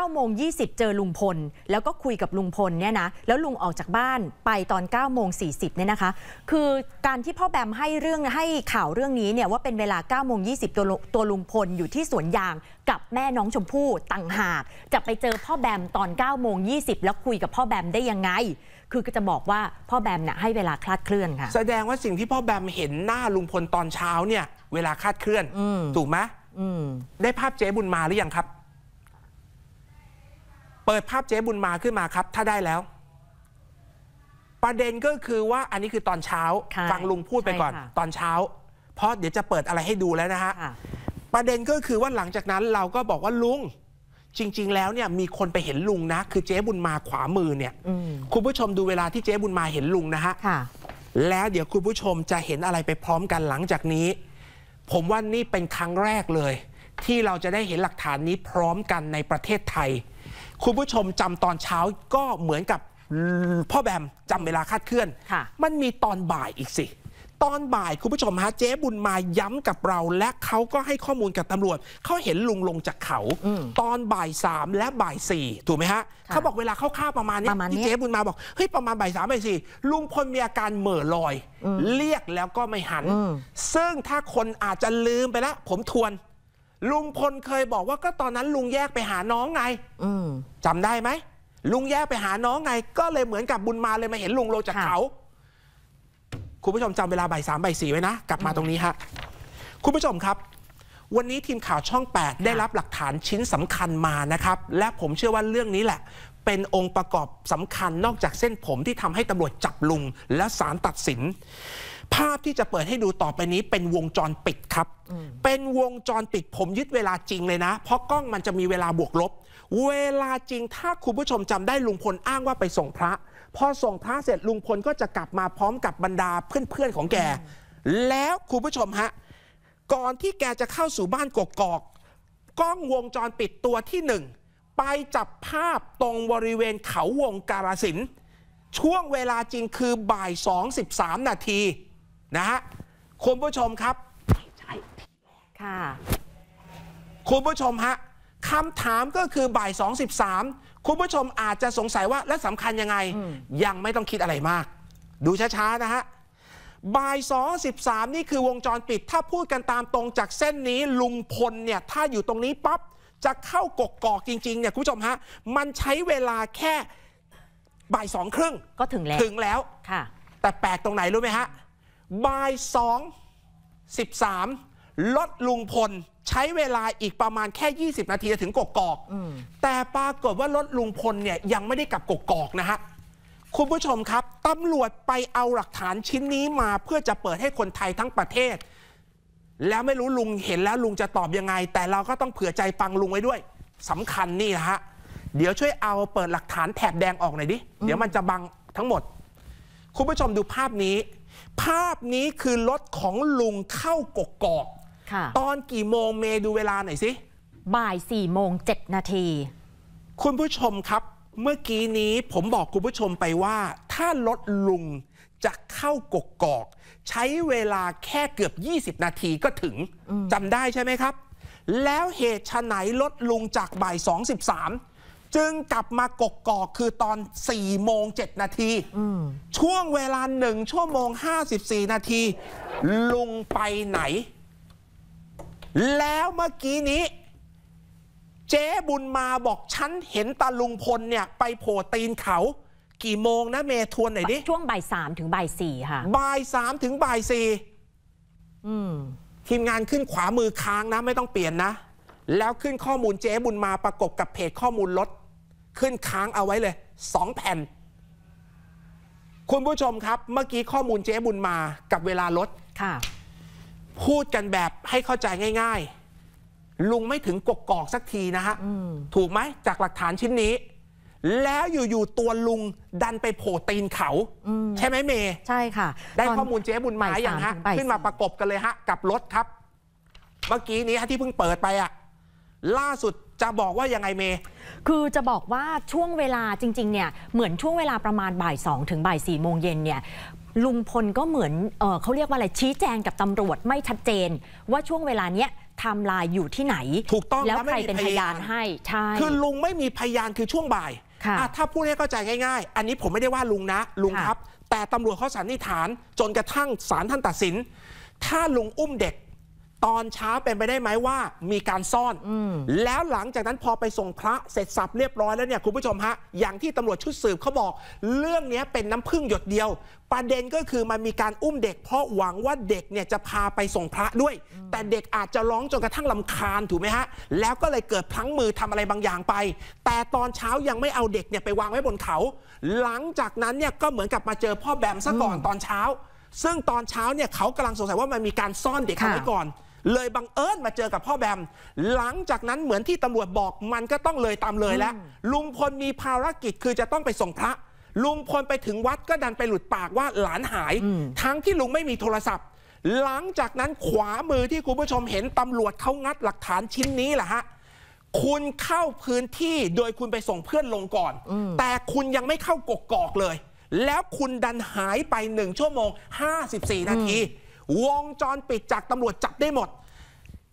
9โมง 20 เจอลุงพล แล้วก็คุยกับลุงพลเนี่ยนะ แล้วลุงออกจากบ้านไปตอน9โมง40 เนี่ยนะคะ คือการที่พ่อแบมให้เรื่องให้ข่าวเรื่องนี้เนี่ยว่าเป็นเวลา9โมง20 ตัวตัวลุงพลอยู่ที่สวนยางกับแม่น้องชมพู่ต่างหาก จะไปเจอพ่อแบมตอน9โมง20 แล้วคุยกับพ่อแบมได้ยังไงคือก็จะบอกว่าพ่อแบมเนี่ยให้เวลาคลาดเคลื่อนค่ะแสดงว่าสิ่งที่พ่อแบมเห็นหน้าลุงพลตอนเช้าเนี่ย เวลาคลาดเคลื่อนอถูกไหมได้ภาพเจ๊บุญมาหรือยังครับ เปิดภาพเจ๊บุญมาขึ้นมาครับ ถ้าได้แล้ว ประเด็นก็คือว่า อันนี้คือตอนเช้า ฟังลุงพูดไปก่อน ตอนเช้า เพราะเดี๋ยวจะเปิดอะไรให้ดูแล้วนะฮะประเด็นก็คือว่าหลังจากนั้น เราก็บอกว่าลุงจริงๆแล้วเนี่ยมีคนไปเห็นลุงนะคือเจ๊บุญมาขวามือเนี่ยคุณผู้ชมดูเวลาที่เจ๊บุญมาเห็นลุงนะฮะแล้วเดี๋ยวคุณผู้ชมจะเห็นอะไรไปพร้อมกันหลังจากนี้ ผมว่านี่เป็นครั้งแรกเลย ที่เราจะได้เห็นหลักฐานนี้พร้อมกันในประเทศไทยคุณผู้ชมจำตอนเช้าก็เหมือนกับพ่อแบมจำเวลาคาดเคลื่อน มันมีตอนบ่ายอีกสิตอนบ่ายคุณผู้ชม ฮะเจ๊บุญมาย้ำกับเรา และเขาก็ให้ข้อมูลกับตำรวจเขาเห็นลุงลงจากเขาตอนบ่ายสามและบ่ายสี่ถูกไหมฮะเขาบอกเวลาเข้าๆประมาณนี้ที่เจ๊บุญมาบอกเฮ้ยประมาณบ่ายสามบ่ายสี่ลุงพลมีอาการเหม่อลอยเรียกแล้วก็ไม่หัน ซึ่งถ้าคนอาจจะลืมไปแล้วผมทวน ลุงพลเคยบอกว่าก็ตอนนั้นลุงแยกไปหาน้องไงจำได้ไหมลุงแยกไปหาน้องไง ก็เลยเหมือนกับบุญมาเลยมาเห็นลุงลงจากเขาคุณผู้ชมจำเวลาบ่ายสามบ่ายสี่ไว้นะกลับมาตรงนี้ฮะคุณผู้ชมครับ วันนี้ทีมข่าวช่อง 8 ได้รับหลักฐานชิ้นสำคัญมานะครับ และผมเชื่อว่าเรื่องนี้แหละ เป็นองค์ประกอบสำคัญนอกจากเส้นผมที่ทำให้ตำรวจจับลุง และสารตัดสิน ภาพที่จะเปิดให้ดูต่อไปนี้เป็นวงจรปิดครับ เป็นวงจรปิดผมยึดเวลาจริงเลยนะ เพราะกล้องมันจะมีเวลาบวกลบ เวลาจริงถ้าคุณผู้ชมจำได้ลุงพลอ้างว่าไปส่งพระพอส่งพระเสร็จลุงพลก็จะกลับมาพร้อมกับบรรดาเพื่อนๆ ของแก แล้วคุณผู้ชมฮะก่อนที่แกจะเข้าสู่บ้านกกอกกล้องวงจรปิดตัวที่หนึ่งไปจับภาพตรงบริเวณเขาวงการสินช่วงเวลาจริงคือบ่าย2 13นาทีนะฮะคุณผู้ชมครับค่ะคุณผู้ชมฮะคำถามก็คือบ่าย2 13คุณผู้ชมอาจจะสงสัยว่า และสำคัญยังไงยังไม่ต้องคิดอะไรมาก ดูช้าๆนะฮะบ่ายสสองิบสามนี่คือวงจรปิดถ้าพูดกันตามตรงจากเส้นนี้ ลุงพลเนี่ย ถ้าอยู่ตรงนี้ปั๊บจะเข้ากกกอกจริงๆเนี่ยคุณผู้ชมฮะ มันใช้เวลาแค่บ่ายสองครึ่งก็ถึงแล้ว ถึงแล้ว ค่ะ แต่แปลกตรงไหนรู้ไหมฮะบ่ายสองสิบสามลดลุงพลใช้เวลาอีกประมาณแค่ 20 นาทีถึงกกอก แต่ปรากฏว่ารถลุงพลเนี่ยยังไม่ได้กลับกกอกนะฮะคุณผู้ชมครับตำรวจไปเอาหลักฐานชิ้นนี้มาเพื่อจะเปิดให้คนไทยทั้งประเทศ แล้วไม่รู้ลุงเห็นแล้วลุงจะตอบยังไง แต่เราก็ต้องเผื่อใจฟังลุงไว้ด้วยสำคัญนี่นะฮะเดี๋ยวช่วยเอาเปิดหลักฐานแถบแดงออกหน่อยดิเดี๋ยวมันจะบังทั้งหมด คุณผู้ชมดูภาพนี้ ภาพนี้คือรถของลุงเข้ากกอกตอนกี่โมงเม ดูเวลาหน่อยสิ บ่ายสี่โมงเจ็นาที คุณผู้ชมครับ เมื่อกี้นี้ผมบอกคุณผู้ชมไปว่า ถ้ารถลุงจะเข้ากกกอก ใช้เวลาแค่เกือบ 20 นาทีก็ถึงจำได้ใช่ไหมครับ แล้วเหตุฉไหนรถลุงจากบ่าย2.13จึงกลับมากกอกคือตอน4โมง7นาทีช่วงเวลา 1ชั่วโมง 54 นาที ลุงไปไหนแล้วเมื่อกี้นี้ เจ๊บุญมาบอก ฉันเห็นตาลุงพลเนี่ยไปโผล่ตีนเขา กี่โมงนะเมทวนหน่อยดิช่วงบ่ายสามถึงบ่ายสี่ค่ะบ่ายสามถึงบ่ายสี่ทีมงานขึ้นขวามือค้างนะ ไม่ต้องเปลี่ยนนะ แล้วขึ้นข้อมูลเจ๊บุญมา ประกบกับเพจข้อมูลลดขึ้นค้างเอาไว้เลย สองแผ่น คุณผู้ชมครับเมื่อกี้ข้อมูลเจ๊บุญมากับเวลาลดค่ะพูดกันแบบให้เข้าใจง่าย ๆ ลุงไม่ถึงกกอกสักทีนะฮะ ถูกไหม จากหลักฐานชิ้นนี้ แล้วอยู่ๆตัวลุงดันไปโผล่ตีนเขา ใช่ไหมเมย์ใช่ค่ะ ได้ข้อมูลเจ๊บุญหมายอย่างฮะขึ้นมาประกบกันเลยฮะ กับรถครับ เมื่อกี้นี้ที่เพิ่งเปิดไปอะล่าสุดจะบอกว่ายังไงเม คือจะบอกว่าช่วงเวลาจริงๆเนี่ย เหมือนช่วงเวลาประมาณบ่ายสองถึงบ่ายสี่โมงเย็นเนี่ยลุงพลก็เหมือนเออเขาเรียกว่าอะไรชี้แจงกับตำรวจไม่ชัดเจน ว่าช่วงเวลาเนี้ยทำลายอยู่ที่ไหน ถูกต้องแล้วใครเป็นพยานให้ใช่ คือลุงไม่มีพยานคือช่วงบ่ายถ้าพูดให้เข้าใจง่ายๆ อันนี้ผมไม่ได้ว่าลุงนะลุงครับ แต่ตำรวจเขาสันนิษฐานจนกระทั่งศาลท่านตัดสิน ถ้าลุงอุ้มเด็กตอนเช้าเป็นไปได้ไหมว่า มีการซ่อนอแล้วหลังจากนั้นพอไปส่งพระเสร็จสับเรียบร้อยแล้วเนี่ยคุณผู้ชมฮะอย่างที่ตำรวจชุดสืบเขาบอก เรื่องนี้เป็นน้ำพึ่งหยดเดียว ประเด็นก็คือมันมีการอุ้มเด็กเพราะหวังว่าเด็กเนี่ยจะพาไปส่งพระด้วย แต่เด็กอาจจะร้องจนกระทั่งลาคาญถูกไหมฮะแล้วก็เลยเกิดพลั้งมือทำอะไรบางอย่างไป แต่ตอนเช้ายังไม่เอาเด็กเนี่ยไปวางไว้บนเขา หลังจากนั้นเนี่ยก็เหมือนกับมาเจอพ่อแบมซะก่อนตอนเช้า ซึ่งตอนเช้าเนี่ยเขากำลังสงสัยว่ามันมีการซ่อนเด็กเอาไว้ก่อนเลยบังเอิญมาเจอกับพ่อแบมหลังจากนั้นเหมือนที่ตำรวจบอกมันก็ต้องเลยตามเลยแล้ว ลุงพลมีภารกิจคือจะต้องไปส่งพระ ลุงพลไปถึงวัดก็ดันไปหลุดปากว่าหลานหาย ทั้งที่ลุงไม่มีโทรศัพท์ หลังจากนั้นขวามือที่คุณผู้ชมเห็นตำรวจเขางัดหลักฐานชิ้นนี้แหละฮะคุณเข้าพื้นที่โดยคุณไปส่งเพื่อนลงก่อน แต่คุณยังไม่เข้ากกอกเลย แล้วคุณดันหายไปหนึ่งชั่วโมง 54 นาทีวงจรปิดจากตำรวจจับได้หมด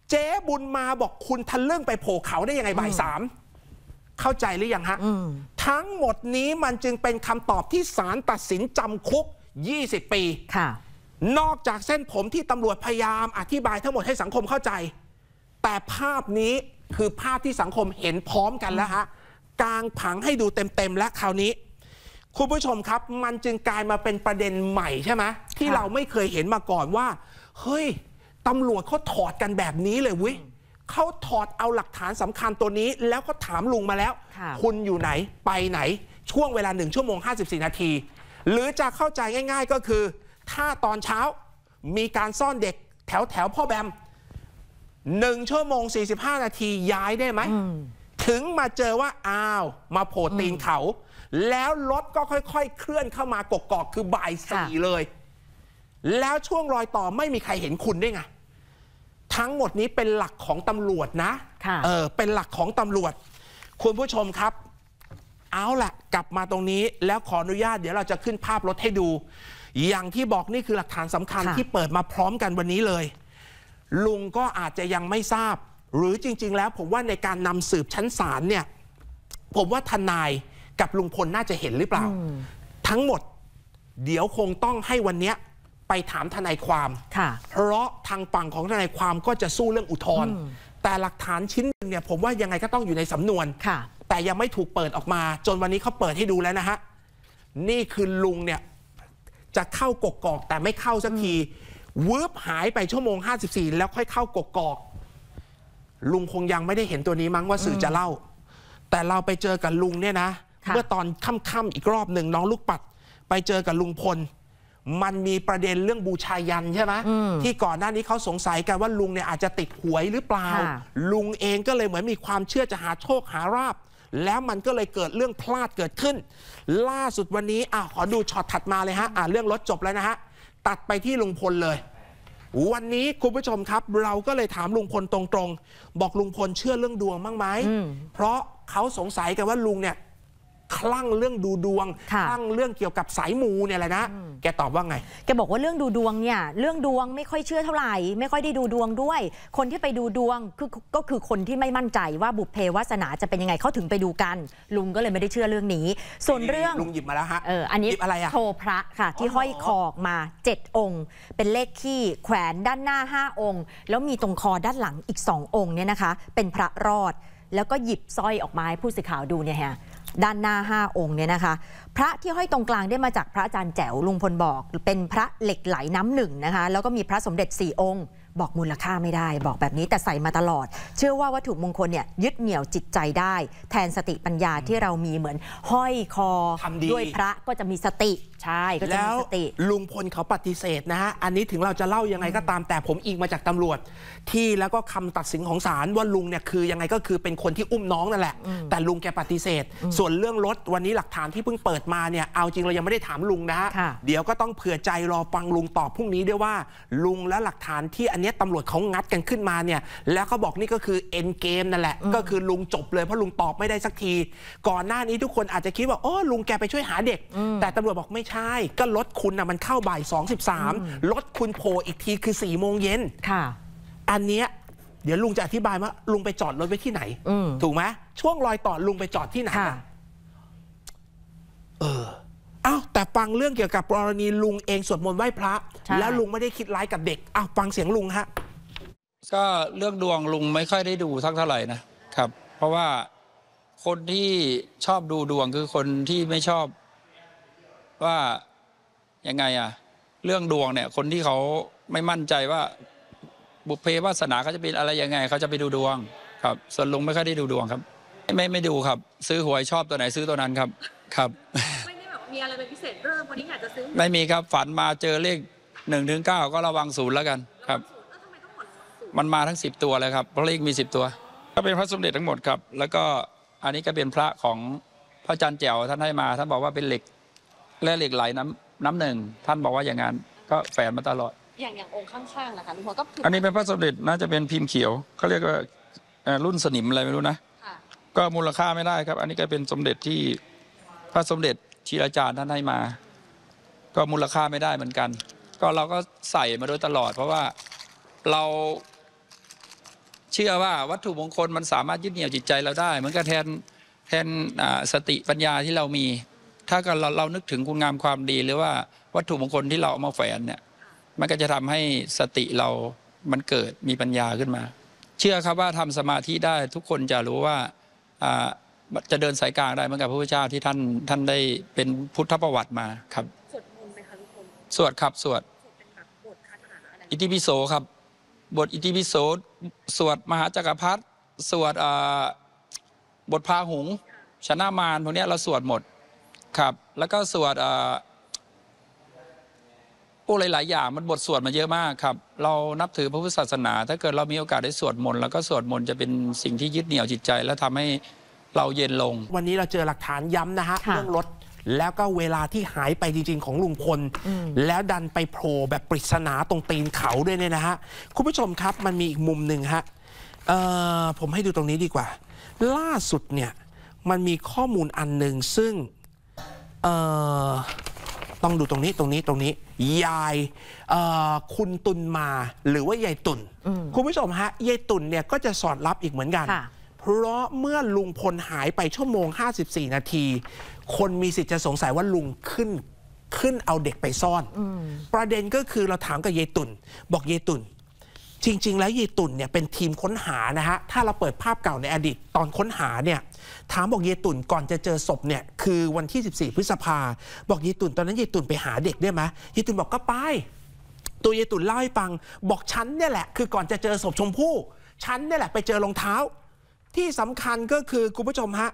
เจ๊บุญมาบอกคุณทะเรื่องไปโผล่เขาได้ยังไงบ่ายสาม เข้าใจหรือยังฮะ ทั้งหมดนี้มันจึงเป็นคำตอบที่ศาลตัดสินจำคุก20 ปีนอกจากเส้นผมที่ตำรวจพยายามอธิบายทั้งหมดให้สังคมเข้าใจ แต่ภาพนี้คือภาพที่สังคมเห็นพร้อมกันแล้วฮะ กลางผังให้ดูเต็มๆและคราวนี้คุณผู้ชมครับมันจึงกลายมาเป็นประเด็นใหม่ใช่ไหมที่เราไม่เคยเห็นมาก่อนว่า เฮ้ยตำรวจเขาถอดกันแบบนี้เลยวิเขาถอดเอาหลักฐานสำคัญตัวนี้ แล้วก็ถามลุงมาแล้ว คุณอยู่ไหนไปไหน ช่วงเวลาหนึ่งชั่วโมง 54 นาที หรือจะเข้าใจง่ายๆก็คือถ้าตอนเช้ามีการซ่อนเด็กแถวแถวพ่อแบมหนึ่งชั่วโมง 45 นาทีย้ายได้ไหมถึงมาเจอว่าอ้าวมาโผล่ตีนเขาแล้วรถ ก็ค่อย ๆ เคลื่อนเข้ามากกอกคือบ่ายสี่เลย แล้วช่วงรอยต่อไม่มีใครเห็นคุณได้ไง ทั้งหมดนี้เป็นหลักของตำรวจนะะเออเป็นหลักของตำรวจ คุณผู้ชมครับ เอาละกลับมาตรงนี้ แล้วขออนุญาตเดี๋ยวเราจะขึ้นภาพรถให้ดู อย่างที่บอกนี่คือหลักฐานสำคัญที่เปิดมาพร้อมกันวันนี้เลย ลุงก็อาจจะยังไม่ทราบ หรือจริง ๆ แล้วผมว่าในการนำสืบชั้นศาลเนี่ยผมว่าทนายกับลุงพลน่าจะเห็นหรือเปล่า ทั้งหมดเดี๋ยวคงต้องให้วันเนี้ยไปถามทนายความเพราะทางฝั่งของทนายความก็จะสู้เรื่องอุทธรณ์แต่หลักฐานชิ้นหนึ่งเนี่ย ผมว่ายังไงก็ต้องอยู่ในสำนวนแต่ยังไม่ถูกเปิดออกมา จนวันนี้เขาเปิดให้ดูแล้วนะฮะ นี่คือลุงเนี่ย จะเข้ากกกอก แต่ไม่เข้าสักที วืบหายไปชั่วโมง 54 แล้วค่อยเข้ากกกอก ลุงคงยังไม่ได้เห็นตัวนี้มั้งว่าสื่อจะเล่า แต่เราไปเจอกับลุงเนี่ยนะเมื่อตอนค่ำๆอีกรอบหนึ่งน้องลูกปัด ไปเจอกับลุงพล มันมีประเด็นเรื่องบูชายันใช่ไหมที่ก่อนหน้านี้เขาสงสัยกันว่าลุงเนี่ยอาจจะติดหวยหรือเปล่า ลุงเองก็เลยเหมือนมีความเชื่อจะหาโชคหาราบแล้วมันก็เลยเกิดเรื่องพลาดเกิดขึ้น ล่าสุดวันนี้อ่ะขอดูช็อตถัดมาเลยฮะอ่ะเรื่องรถจบแล้วนะฮะ ตัดไปที่ลุงพลเลยวันนี้คุณผู้ชมครับ เราก็เลยถามลุงพลตรงๆบอกลุงพลเชื่อเรื่องดวงบ้างไหมเพราะเขาสงสัยกันว่าลุงเนี่ยคลั่งเรื่องดูดวงคลั่งเรื่องเกี่ยวกับสายมูเนี่ยแหละนะแกตอบว่าไงแกบอกว่าเรื่องดูดวงเนี่ยเรื่องดวงไม่ค่อยเชื่อเท่าไหร่ ไม่ค่อยได้ดูดวงด้วย คนที่ไปดูดวงคือก็คือคนที่ไม่มั่นใจว่าบุพเพวาสนาจะเป็นยังไงเขาถึงไปดูกัน ลุงก็เลยไม่ได้เชื่อเรื่องนี้ ส่วนเรื่องลุงหยิบมาแล้วฮะเอออันนี้อะไรอะโชพระค่ะ ที่ห้อยคออกมา7องค์ เป็นเลขขี้แขวนด้านหน้า 5 องค์ แล้วมีตรงคอด้านหลังอีก2องค์เนี่ยนะคะ เป็นพระรอด แล้วก็หยิบสร้อยออกมาให้ผู้สื่อข่าวดูเนี่ยฮะด้านหน้า 5 องค์เนี่ยนะคะ พระที่ห้อยตรงกลางได้มาจากพระอาจารย์แจ๋วลุงพลบอก เป็นพระเหล็กไหลน้ำหนึ่งนะคะ แล้วก็มีพระสมเด็จ 4 องค์บอกมูลค่าไม่ได้ บอกแบบนี้แต่ใส่มาตลอด เชื่อว่าวัตถุมงคลเนี่ยยึดเหนี่ยวจิตใจได้ แทนสติปัญญาที่เรามีเหมือนห้อยคอ ด้วยพระก็จะมีสติ ใช่แล้ว ลุงพลเขาปฏิเสธนะฮะอันนี้ถึงเราจะเล่ายังไงก็ตามแต่ผมอิงมาจากตำรวจ ที่แล้วก็คำตัดสินของศาลว่าลุงเนี่ยคือยังไงก็คือเป็นคนที่อุ้มน้องนั่นแหละแต่ลุงแกปฏิเสธ ส่วนเรื่องรถวันนี้หลักฐานที่เพิ่งเปิดมาเนี่ยเอาจริงเรายังไม่ได้ถามลุงนะฮะเดี๋ยวก็ต้องเผื่อใจรอฟังลุงตอบพรุ่งนี้ด้วยว่าลุงและหลักฐานที่อันนี้ี้ตำรวจเขางัดกันขึ้นมาเนี่ย แล้วก็บอกนี่ก็คือเอ็นเกมนั่นแหละก็คือลุงจบเลยเพราะลุงตอบไม่ได้สักที ก่อนหน้านี้ทุกคนอาจจะคิดว่าโอ้ลุงแกไปช่วยหาเด็ก แต่ตำรวจบอกไม่ใช่ ก็รถคุณนะมันเข้าบ่ายสองสิบสามรถคุณโผล่อีกทีคือสี่โมงเย็นค่ะ อันเนี้ยเดี๋ยวลุงจะอธิบายว่าลุงไปจอดรถไว้ที่ไหนถูกไหมช่วงรอยต่อลุงไปจอดที่ไหนเอออ้าวแต่ฟังเรื่องเกี่ยวกับกรณีลุงเองสวดมนต์ไหว้พระ แล้วลุงไม่ได้คิดร้ายกับเด็กอ้าวฟังเสียงลุงฮะก็เรื่องดวงลุงไม่ค่อยได้ดูสักเท่าไหร่นะครับ เพราะว่าคนที่ชอบดูดวงคือคนที่ไม่ชอบว่ายังไงอะเรื่องดวงเนี่ย คนที่เขาไม่มั่นใจว่าบุพเพวาสนาเขาจะเป็นอะไรยังไงเขาจะไปดูดวง ครับ ส่วนลุงไม่ค่อยได้ดูดวงครับ ไม่ไม่ดูครับ ซื้อหวยชอบตัวไหนซื้อตัวนั้นครับ ครับีอะไรเป็นพิเศษเริ่มวันนี้อยากจะซื้อไม่มีครับฝันมาเจอเลขหนึ่งถึงเก้าก็ระวังศูนย์แล้วกันครับมันมาทั้งสิบตัวเลยครับเพราะเลขมีสิบตัวก็เป็นพระสมเด็จทั้งหมดครับ แล้วก็อันนี้ก็เป็นพระของพระจัจทร์แจ๋วท่านให้มาท่านบอกว่าเป็นเหล็กและเหล็กไหลน้ำน้ำหนึ่งท่านบอกว่าอย่างนั้นก็แฝงมาตลอดอย่างอย่างองค์ข้างๆนะคะหลวงพก็คืออันนี้เป็นพระสมเด็จน่าจะเป็นพิมพ์เขียวเขาเรียกว่ารุ่นสนิมอะไรไม่รู้นะก็มูลค่าไม่ได้ครับ อันนี้ก็เป็นสมเด็จที่พระสมเด็จที่อาจารย์ท่านให้มา ก็มูลค่าไม่ได้เหมือนกัน ก็เราก็ใส่มาโดยตลอด เพราะว่าเราเชื่อว่าวัตถุมงคลมันสามารถยึดเหนี่ยวจิตใจเราได้ เหมือนกับแทนแทนสติปัญญาที่เรามี ถ้าเราเรานึกถึงคุณงามความดีหรือว่าวัตถุมงคลที่เราเอามาแฝงเนี่ยมันก็จะทำให้สติเรามันเกิดมีปัญญาขึ้นมา เชื่อครับว่าทำสมาธิได้ ทุกคนจะรู้ว่าจะเดินสายกลางได้เหมือนกับพระพุทธเจ้าที่ท่านท่านได้เป็นพุทธประวัติมาครับสวดมนต์ไหมคะทุกคนสวดครับสวดสวดเป็นแบบบทคาถาอะไรอิติปิโสครับ บทอิติปิโสสวดมหาจักรพรรดิสวดบทพาหุง ชนะมารพวกนี้เราสวดหมดครับ แล้วก็สวดอ่พวกหลาย ๆ อย่างมันบทสวดมาเยอะมากครับ เรานับถือพระพุทธศาสนา ถ้าเกิดเรามีโอกาสได้สวดมนต์แล้วก็สวดมนต์จะเป็นสิ่งที่ยึดเหนี่ยวจิตใจ และทำให้เราเย็นลง วันนี้เราเจอหลักฐานย้ำนะฮะเรื่องรถแล้วก็เวลาที่หายไปจริง ๆ ของลุงพลแล้วดันไปโผล่แบบปริศนาตรงตีนเขาด้วยเนี่ยนะฮะคุณผู้ชมครับ มันมีอีกมุมหนึ่งฮะผมให้ดูตรงนี้ดีกว่า ล่าสุดเนี่ยมันมีข้อมูลอันหนึ่งซึ่งต้องดูตรงนี้ตรงนี้ตรงนี้ ยายคุณตุนมาหรือว่ายายตุนคุณผู้ชมฮะยายตุนเนี่ยก็จะสอดรับอีกเหมือนกันค่ะพราะเมื่อลุงพลหายไปชั่วโมง 54 นาที คนมีสิทธิ์จะสงสัยว่าลุงขึ้นขึ้นเอาเด็กไปซ่อน ประเด็นก็คือเราถามกับเยตุนบอกเยตุน จริง ๆ แล้วเยตุนเนี่ยเป็นทีมค้นหานะฮะถ้าเราเปิดภาพเก่าในอดีตตอนค้นหาเนี่ยถามบอกเยตุนก่อนจะเจอศพเนี่ยคือวันที่ 14 พฤษภา บอกเยตุนตอนนั้นเยตุนไปหาเด็กได้ไหมเยตุนบอกก็ไป ตัวเยตุนเล่าให้ฟัง บอกฉันเนี่ยแหละคือก่อนจะเจอศพชมพู่ฉันเนี่ยแหละ ไปเจอรองเท้าที่สำคัญก็คือคุณผู้ชมฮะ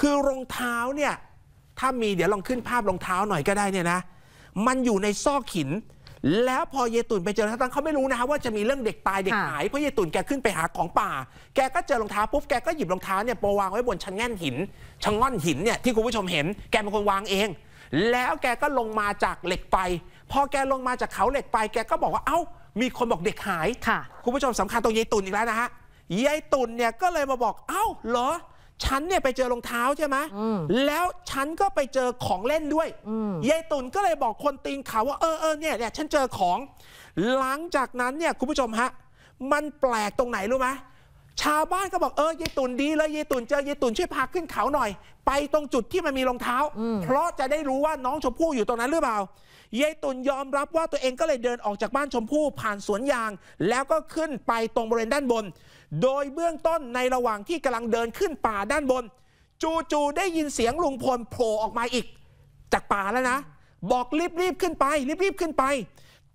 คือรองเท้าเนี่ยถ้ามีเดี๋ยวลองขึ้นภาพรองเท้าหน่อยก็ได้เนี่ยนะ มันอยู่ในซอกหิน แล้วพอเยตุนไปเจอทั้งเขาไม่รู้นะว่าจะมีเรื่องเด็กตายเด็กหายเพราะเยตุนแกขึ้นไปหาของป่าแกก็เจอรองเท้าปุ๊บแกก็หยิบรองเท้าเนี่ยปวางไว้บนชั้นแง่นหินชั้นง่อนหินเนี่ยที่คุณผู้ชมเห็น แกเป็นคนวางเอง แล้วแกก็ลงมาจากเหล็กไปพอแกลงมาจากเขาเหล็กไปแกก็บอกว่าเอ้ามีคนบอกเด็กหายคุณผู้ชมสำคัญ ตรงเยตุนอีกแล้วนะฮะยายตุนเนี่ยก็เลยมาบอกเอ้าเหรอ ฉันเนี่ยไปเจอรองเท้าใช่ไหมแล้วฉันก็ไปเจอของเล่นด้วยยายตุนก็เลยบอกคนตีนเขาว่าเออเออเนี่ยเนี่ยฉันเจอของ หลังจากนั้นเนี่ยคุณผู้ชมฮะมันแปลกตรงไหนรู้ไหมชาวบ้านก็บอกเออยายตุนดีเลยยายตุนเจอยายตุนช่วยพาขึ้นเขาหน่อย ไปตรงจุดที่มันมีรองเท้าเพราะจะได้รู้ว่าน้องชมพู่อยู่ตรงนั้นหรือเปล่ายายตุนยอมรับว่าตัวเองก็เลยเดินออกจากบ้านชมพู่ผ่านสวนยาง แล้วก็ขึ้นไปตรงบริเวณด้านบนโดยเบื้องต้นในระหว่างที่กำลังเดินขึ้นป่าด้านบน จู่ๆได้ยินเสียงลุงพลโผล่ออกมาอีก จากป่าแล้วนะ บอกรีบ ๆ ขึ้นไปรีบๆขึ้นไป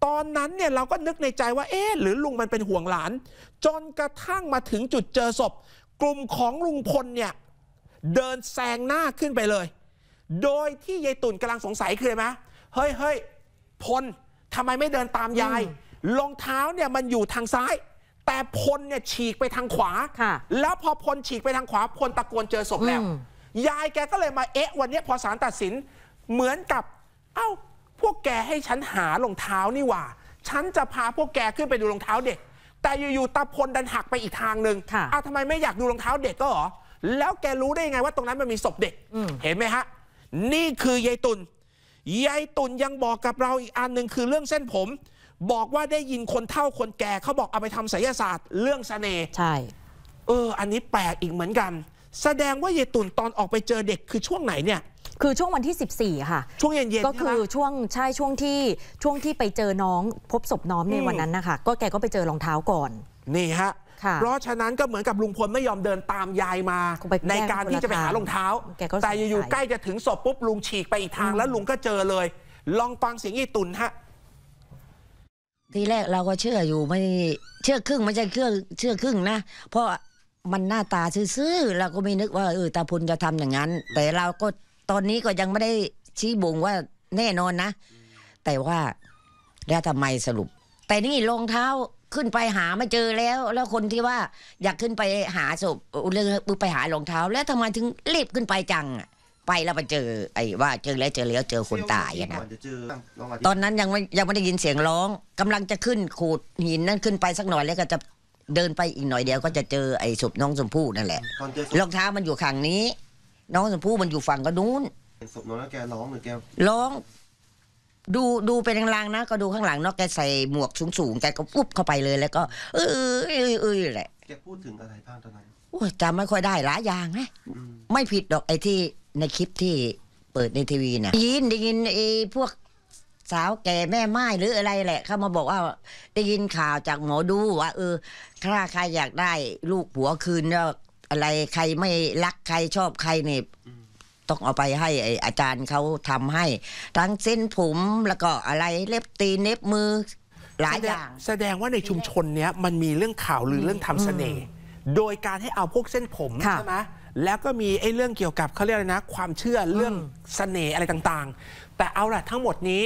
ตอนนั้นเนี่ยเราก็นึกในใจว่าเอ๊ะหรือลุงมันเป็นห่วงหลาน จนกระทั่งมาถึงจุดเจอศพกลุ่มของลุงพลเนี่ยเดินแซงหน้าขึ้นไปเลย โดยที่ยายตุ่นกำลังสงสัยคือไหมเฮ้ยเฮ้ยพลทำไมไม่เดินตามยายรองเท้าเนี่ยมันอยู่ทางซ้ายแต่พลเนี่ยฉีกไปทางขวาแล้วพอพลฉีกไปทางขวาพลตะโกนเจอศพแล้ว ยายแกก็เลยมาเอ๊ะวันนี้พอศาลตัดสินเหมือนกับ เอ้าพวกแกให้ฉันหารองเท้านี่ว่าฉันจะพาพวกแกขึ้นไปดูรองเท้าเด็ก แต่อยู่ๆตาพลดันหักไปอีกทางหนึ่งอ้าวทำไมไม่อยากดูรองเท้าเด็กก็หรอ แล้วแกรู้ได้ยังไงว่าตรงนั้นมันมีศพเด็ก เห็นไหมฮะ นี่คือยายตุนยายตุนยังบอกกับเราอีกอันหนึ่งคือเรื่องเส้นผมบอกว่าได้ยินคนเฒ่าคนแก่เขาบอกเอาไปทำไสยศาสตร์เรื่องสเสน่ห์ใช่เอออันนี้แปลกอีกเหมือนกัน แสดงว่าเยตุนตอนออกไปเจอเด็กคือช่วงไหนเนี่ย คือช่วงวันที่ 14 ค่ะ ช่วงเย็นๆก็คือช่วงใช่ช่วงที่ช่วงที่ไปเจอน้องพบศพน้องในวันนั้นนะคะก็แกก็ไปเจอรองเท้าก่อน นี่ฮะ เพราะฉะนั้นก็เหมือนกับลุงพลไม่ยอมเดินตามยายมาในการที่จะไปหารองเท้าแงต่อยู่ใกล้จะถึงศพปุ๊บลุงฉีกไปอีกทางแล้วลุงก็เจอเลย ลองฟังเสียงยี่ตุนฮะทีแรกเราก็เชื่ออยู่ไม่เชื่อครึ่งไม่ใช่เชื่อเชื่อครึ่งนะ เพราะมันหน้าตาซื่อๆเราก็ไม่นึกว่าเออตาพลจะทำอย่างนั้น แต่เราก็ตอนนี้ก็ยังไม่ได้ชี้บ่งว่าแน่นอนนะ แต่ว่าแล้วทำไมสรุป แต่นี่รองเท้าขึ้นไปหาไม่เจอแล้ว แล้วคนที่ว่าอยากขึ้นไปหาศพเรื่องไปหารองเท้าแล้วทำไมถึงรีบขึ้นไปจังอ่ะไปแล้วไปเจอไอ้ว่า เจอแล้วเจอแล้วเจอคนตายอนะนตอนนั้นยังไม่ยังไม่ได้ยินเสียงร้องกำลังจะขึ้นขูดหินนั่นขึ้นไปสักหน่อยแล้วก็จะเดินไปอีกหน่อยเดียว ก็จะเจอไอ้ศพน้องสมพู่นั่นแหละ รองเท้ามันอยู่ข้างนี้ น้องสมพู่มันอยู่ฝั่งก็นู้นนศพน้องแล้วแกร้องหรือแกร้อง ดูดูเป็นลางๆนะก็ดูข้างหลังเนาะแกใส่หมวกสูงๆแกก็ปุ๊บเข้าไปเลย แล้วก็เออเออเออแหละแกพูดถึงอะไรบ้างตอนนั้นจำไม่ค่อยได้หลายอย่างนะไม่ผิดดอกไอ้ที่ในคลิปที่เปิดในทีวีนะยินได้ยินไอ้พวกสาวแก่แม่ไม้หรืออะไรแหละเขามาบอกว่าได้ยินข่าวจากหมอดูว่าเออถ้าใครอยากได้ลูกผัวคืนแล้วอะไรใครไม่รักใครชอบใครเนี่ยต้องเอาไปให้ไอ้อาจารย์เขาทำให้ ทั้งเส้นผมแล้วก็อะไรเล็บตีเล็บมือ หลายอย่าง แสดงว่าในชุมชนเนี้ยมันมีเรื่องข่าวหรือเรื่องทำเสน่ห์โดยการให้เอาพวกเส้นผมใช่ไหมแล้วก็มีไอ้เรื่องเกี่ยวกับเขาเรียกอะไรนะความเชื่อเรื่องสเสน่ห์อะไรต่างๆ แต่เอาล่ะทั้งหมดนี้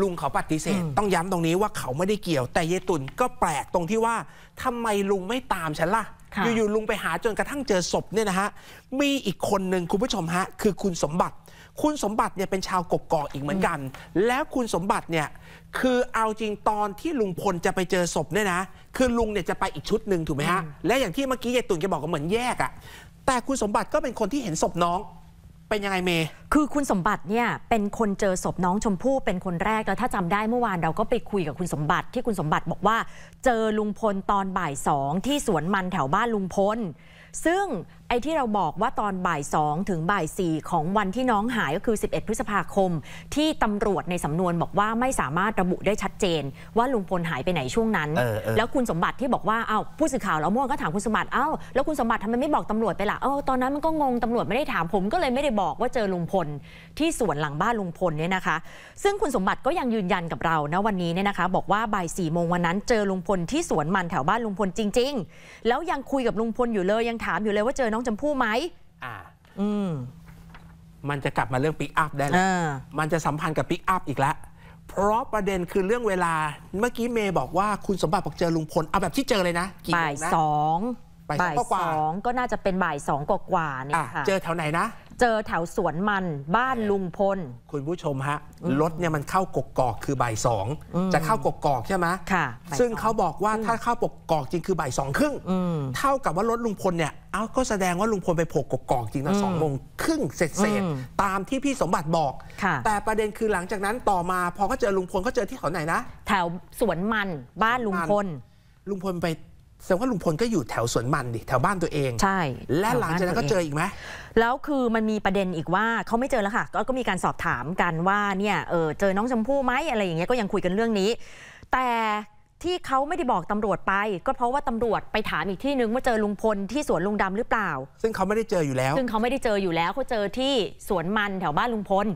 ลุงเขาปฏิเสธ ต้องย้ำตรงนี้ว่าเขาไม่ได้เกี่ยว แต่เยตุนก็แปลกตรงที่ว่าทำไมลุงไม่ตามฉันล่ะ่ะอยู่ๆลุงไปหาจนกระทั่งเจอศพเนี่ยนะฮะมีอีกคนหนึ่งคุณผู้ชมฮะ คือคุณสมบัติ คุณสมบัติเนี่ยเป็นชาวกกอกอีกเหมือนกัน แล้วคุณสมบัติเนี่ยคือเอาจริงตอนที่ลุงพลจะไปเจอศพเนี่ยนะคือลุงเนี่ยจะไปอีกชุดหนึ่งถูกไหมฮะและอย่างที่เมื่อกี้ยายตุ่นแกบอกก็เหมือนแยกอะแต่คุณสมบัติก็เป็นคนที่เห็นศพน้องเป็นยังไงเมย์คือคุณสมบัติเนี่ยเป็นคนเจอศพน้องชมพู่เป็นคนแรกแล้วถ้าจำได้เมื่อวานเราก็ไปคุยกับคุณสมบัติ ที่คุณสมบัติบอกว่า เจอลุงพลตอนบ่ายสองที่สวนมันแถวบ้านลุงพล ซึ่งไอ้ที่เราบอกว่าตอนบ่าย2ถึงบ่าย4 ของวันที่น้องหายก็คือ 11 พฤษภาคม ที่ตำรวจในสำนวนบอกว่าไม่สามารถระบุได้ชัดเจน ว่าลุงพลหายไปไหนช่วงนั้น แล้วคุณสมบัติที่บอกว่าเอ้าผู้สื่อข่าวเราเมื่อก็ถามคุณสมบัติเอ้าแล้วคุณสมบัติทำไมไม่บอกตำรวจไปล่ะเออตอนนั้นมันก็งงตำรวจไม่ได้ถามผมก็เลยไม่ได้บอกว่าเจอลุงพลที่สวนหลังบ้านลุงพลเนี่ยนะคะ ซึ่งคุณสมบัติก็ยังยืนยันกับเรานะวันนี้เนี่ยนะคะบอกว่าบ่ายสี่โมงวันนั้น เจอลุงพลที่สวนมันแถวบ้านลุงพลจริง ๆ แล้วยังคุยกับลุงพลอยู่เลยยังถามอยู่เลยว่าเจอน้องจมพู่ไหมอ่า อืม มันจะกลับมาเรื่องปิกอัพได้แล้วมันจะสัมพันธ์กับปิกอัพอีกแล้ว เพราะประเด็นคือเรื่องเวลา เมื่อกี้เมย์บอกว่าคุณสมบัติบอกเจอลุงพล เอาแบบที่เจอเลยนะกี่โมงนะบ่ายสองบ่ายสองก็น่าจะเป็นบ่ายสองกว่าๆเนี่ยค่ะเจอแถวไหนนะเจอแถวสวนมันบ้านลุงพล คุณผู้ชมฮะ รถเนี่ยมันเข้ากกอกคือบ่ายสอง จะเข้ากกอกใช่ไหมค่ะ ซึ่งเขาบอกว่าถ้าเข้ากกอกจริงคือบ่ายสองครึ่งเท่ากับว่ารถลุงพลเนี่ย เอาก็แสดงว่าลุงพลไปโผกกกอกจริงนะสองโมงครึ่งเสร็จเสร็จตามที่พี่สมบัติบอก แต่ประเด็นคือหลังจากนั้นต่อมาพอเขาเจอลุงพลเขาเจอที่แถวไหนนะแถวสวนมัน บ้านลุงพล ลุงพลไปแสดงว่าลุงพลก็อยู่แถวสวนมันดิแถวบ้านตัวเอง ใช่ และหลังจากนั้นก็เจออีกไหม แล้วคือมันมีประเด็นอีกว่าเขาไม่เจอแล้วค่ะก็มีการสอบถามกันว่าเนี่ยเออเจอน้องชมพู่ไหมอะไรอย่างเงี้ยก็ยังคุยกันเรื่องนี้ แต่ที่เขาไม่ได้บอกตำรวจไปก็เพราะว่าตำรวจไปถามอีกที่นึงว่าเจอลุงพลที่สวนลุงดำหรือเปล่า ซึ่งเขาไม่ได้เจออยู่แล้ว ซึ่งเขาไม่ได้เจออยู่แล้วเขาเจอที่สวนมันแถวบ้านลุงพล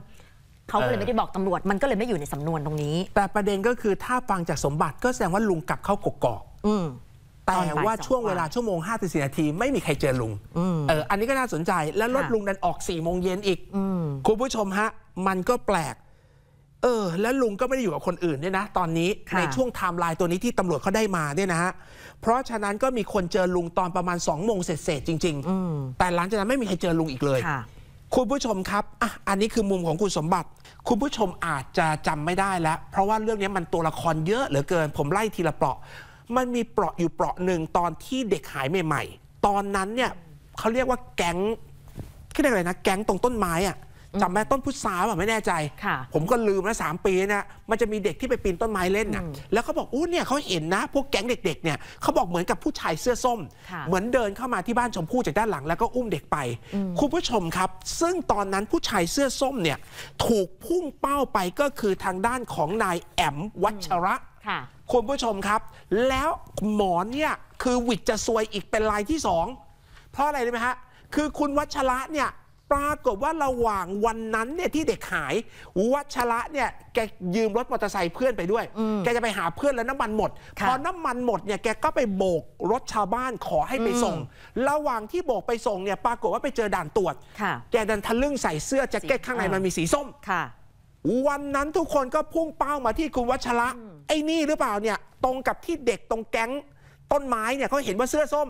เขาก็เลยไม่ได้บอกตำรวจมันก็เลยไม่อยู่ในสำนวนตรงนี้ แต่ประเด็นก็คือถ้าฟังจากสมบัติก็แสดงว่าลุงกลับเข้ากกอกอืแต่ว่าช่วงเวลาชั่วโมง5้าสิสนาทีไม่มีใครเจอลุงเออ อันนี้ก็น่าสนใจแล้วรถลุงดันออก4ี่โมงเย็นอีกคุณผู้ชมฮะมันก็แปลก เออ แล้วลุงก็ไม่ได้อยู่กับคนอื่นด้วยนะ ตอนนี้ในช่วงไทม์ไลน์ตัวนี้ที่ตำรวจเขาได้มาเนี่ยนะฮะเพราะฉะนั้นก็มีคนเจอลุงตอนประมาณ2องโมงเศษจริงๆแต่หลังจากนั้นไม่มีใครเจอลุงอีกเลยคุณผู้ชมครับอ่ะอันนี้คือมุมของคุณสมบัติ คุณผู้ชมอาจจะจำไม่ได้แล้วเพราะว่าเรื่องนี้มันตัวละครเยอะเหลือเกินผมไล่ทีละเปราะมันมีเปราะอยู่เปราะหนึ่งตอนที่เด็กหายใหม่ ๆ ตอนนั้นเนี่ยเขาเรียกว่าแก๊งเรออะไรนะแก๊งตรงต้นไม้อะจำแม่ต้นพุทราป่ะไม่แน่ใจผมก็ลืมแล้วสามปีนะมันจะมีเด็กที่ไปปีนต้นไม้เล่นนะแล้วเขาบอกอู้เนี่ยเขาเห็นนะ พวกแก๊งเด็ก ๆ เนี่ยเขาบอกเหมือนกับผู้ชายเสื้อส้ม เหมือนเดินเข้ามาที่บ้านชมพู่จากด้านหลังแล้วก็อุ้มเด็กไปคุณผู้ชมครับ ซึ่งตอนนั้นผู้ชายเสื้อส้มเนี่ยถูกพุ่งเป้าไปก็คือทางด้านของนายแอมวัชระคุณผู้ชมครับ แล้วหมอนเนี่ยคือวิดจะซวยอีกเป็นรายที่สองเพราะอะไรรู้ไหมฮะคือคุณวัชระเนี่ยปรากฏว่าระหว่างวันนั้นเนี่ย ที่เด็กหาย วัชระเนี่ยแกยืมรถมอเตอร์ไซค์เพื่อนไปด้วย แกจะไปหาเพื่อนแล้วน้ำมันหมดพอน้ำมันหมดเนี่ยแกก็ไปโบกรถชาวบ้านขอให้ไปส่ง ระหว่างที่โบกไปส่งเนี่ยปรากฏว่าไปเจอด่านตรวจแกดันทะลึ่งใส่เสื้อแจ็คเก็ตข้างในมันมีสีส้มวันนั้นทุกคนก็พุ่งเป้ามาที่คุณวัชระไอ้นี่หรือเปล่าเนี่ย ตรงกับที่เด็กตรงแก๊งต้นไม้เนี่ยเขาเห็นว่าเสื้อส้ม